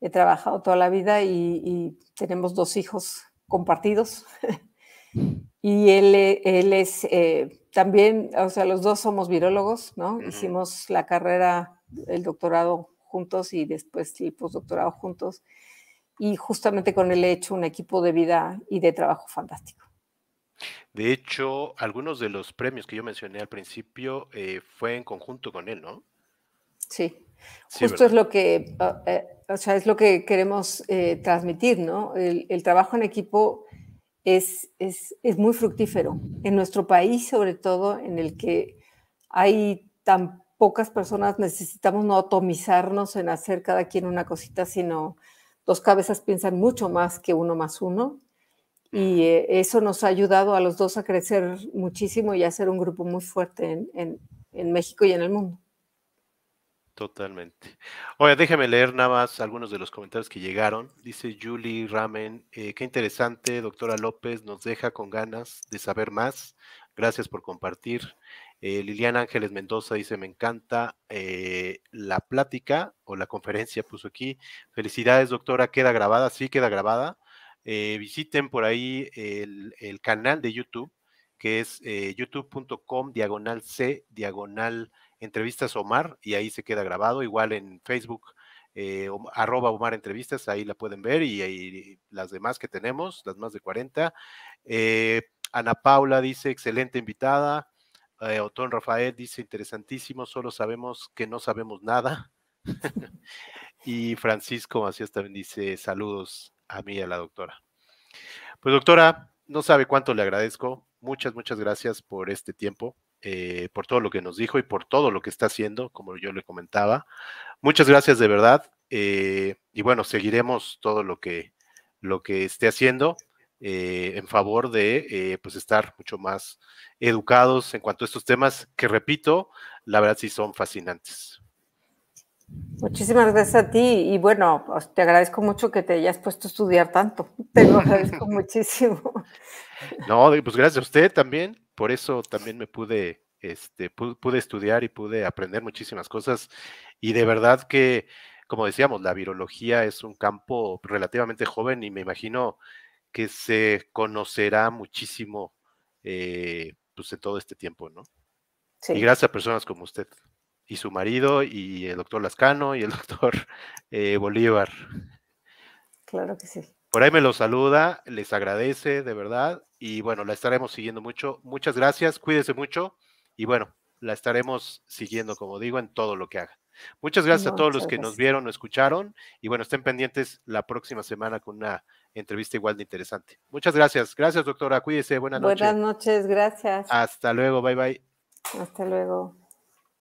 he trabajado toda la vida y, tenemos dos hijos compartidos. Mm. y él, eh, él es también, o sea, los dos somos virólogos, ¿no? Hicimos la carrera, el doctorado juntos y después el postdoctorado juntos. Y justamente con él he hecho un equipo de vida y de trabajo fantástico. De hecho, algunos de los premios que yo mencioné al principio eh, fue en conjunto con él, ¿no? Sí, justo es lo que, ah, eh, sea, es lo que queremos eh, transmitir, ¿no? El, trabajo en equipo es, es muy fructífero. En nuestro país, sobre todo, en el que hay tan pocas personas, necesitamos no atomizarnos en hacer cada quien una cosita, sino dos cabezas piensan mucho más que uno más uno y eh, eso nos ha ayudado a los dos a crecer muchísimo y a ser un grupo muy fuerte en, México y en el mundo. Totalmente. Oye, déjame leer nada más algunos de los comentarios que llegaron. Dice Julie Ramen, eh, qué interesante, doctora López, nos deja con ganas de saber más. Gracias por compartir. Eh, Liliana Ángeles Mendoza dice, me encanta la plática o la conferencia, puso aquí. Felicidades, doctora, queda grabada, sí queda grabada. Eh, visiten por ahí el, canal de YouTube, que es eh, youtube.com diagonal C diagonal entrevistas Omar, y ahí se queda grabado, igual en Facebook. Eh, arroba Omar Entrevistas, ahí la pueden ver y, ahí las demás que tenemos, las más de 40. Ana Paula dice, excelente invitada. Otón Rafael dice, interesantísimo, solo sabemos que no sabemos nada. y Francisco Macías también dice, saludos a mí a la doctora. Pues doctora, no sabe cuánto le agradezco. Muchas, muchas gracias por este tiempo, eh, por todo lo que nos dijo y por todo lo que está haciendo, como yo le comentaba. Muchas gracias de verdad. Eh, y bueno, seguiremos todo lo que, lo que esté haciendo eh, en favor de pues estar mucho más educados en cuanto a estos temas que, repito, la verdad sí son fascinantes. Muchísimas gracias a ti y bueno, pues, te agradezco mucho que te hayas puesto a estudiar tanto. Te lo agradezco muchísimo. No, pues gracias a usted también. Por eso también me pude, este, pude estudiar y pude aprender muchísimas cosas. Y de verdad que, como decíamos, la virología es un campo relativamente joven y me imagino que se conocerá muchísimo eh, pues, en todo este tiempo, ¿no? Y gracias a personas como usted y su marido y el doctor Lascano y el doctor eh, Bolívar. Claro que sí. Por ahí me lo saluda, les agradece de verdad y bueno, la estaremos siguiendo mucho. Muchas gracias, cuídese mucho y bueno, la estaremos siguiendo, como digo, en todo lo que haga. Muchas gracias a todos los que nos vieron o escucharon y bueno, estén pendientes la próxima semana con una entrevista igual de interesante. Muchas gracias. Gracias, doctora. Cuídese. Buenas noches. Buenas noches. Gracias. Hasta luego. Bye, bye. Hasta luego.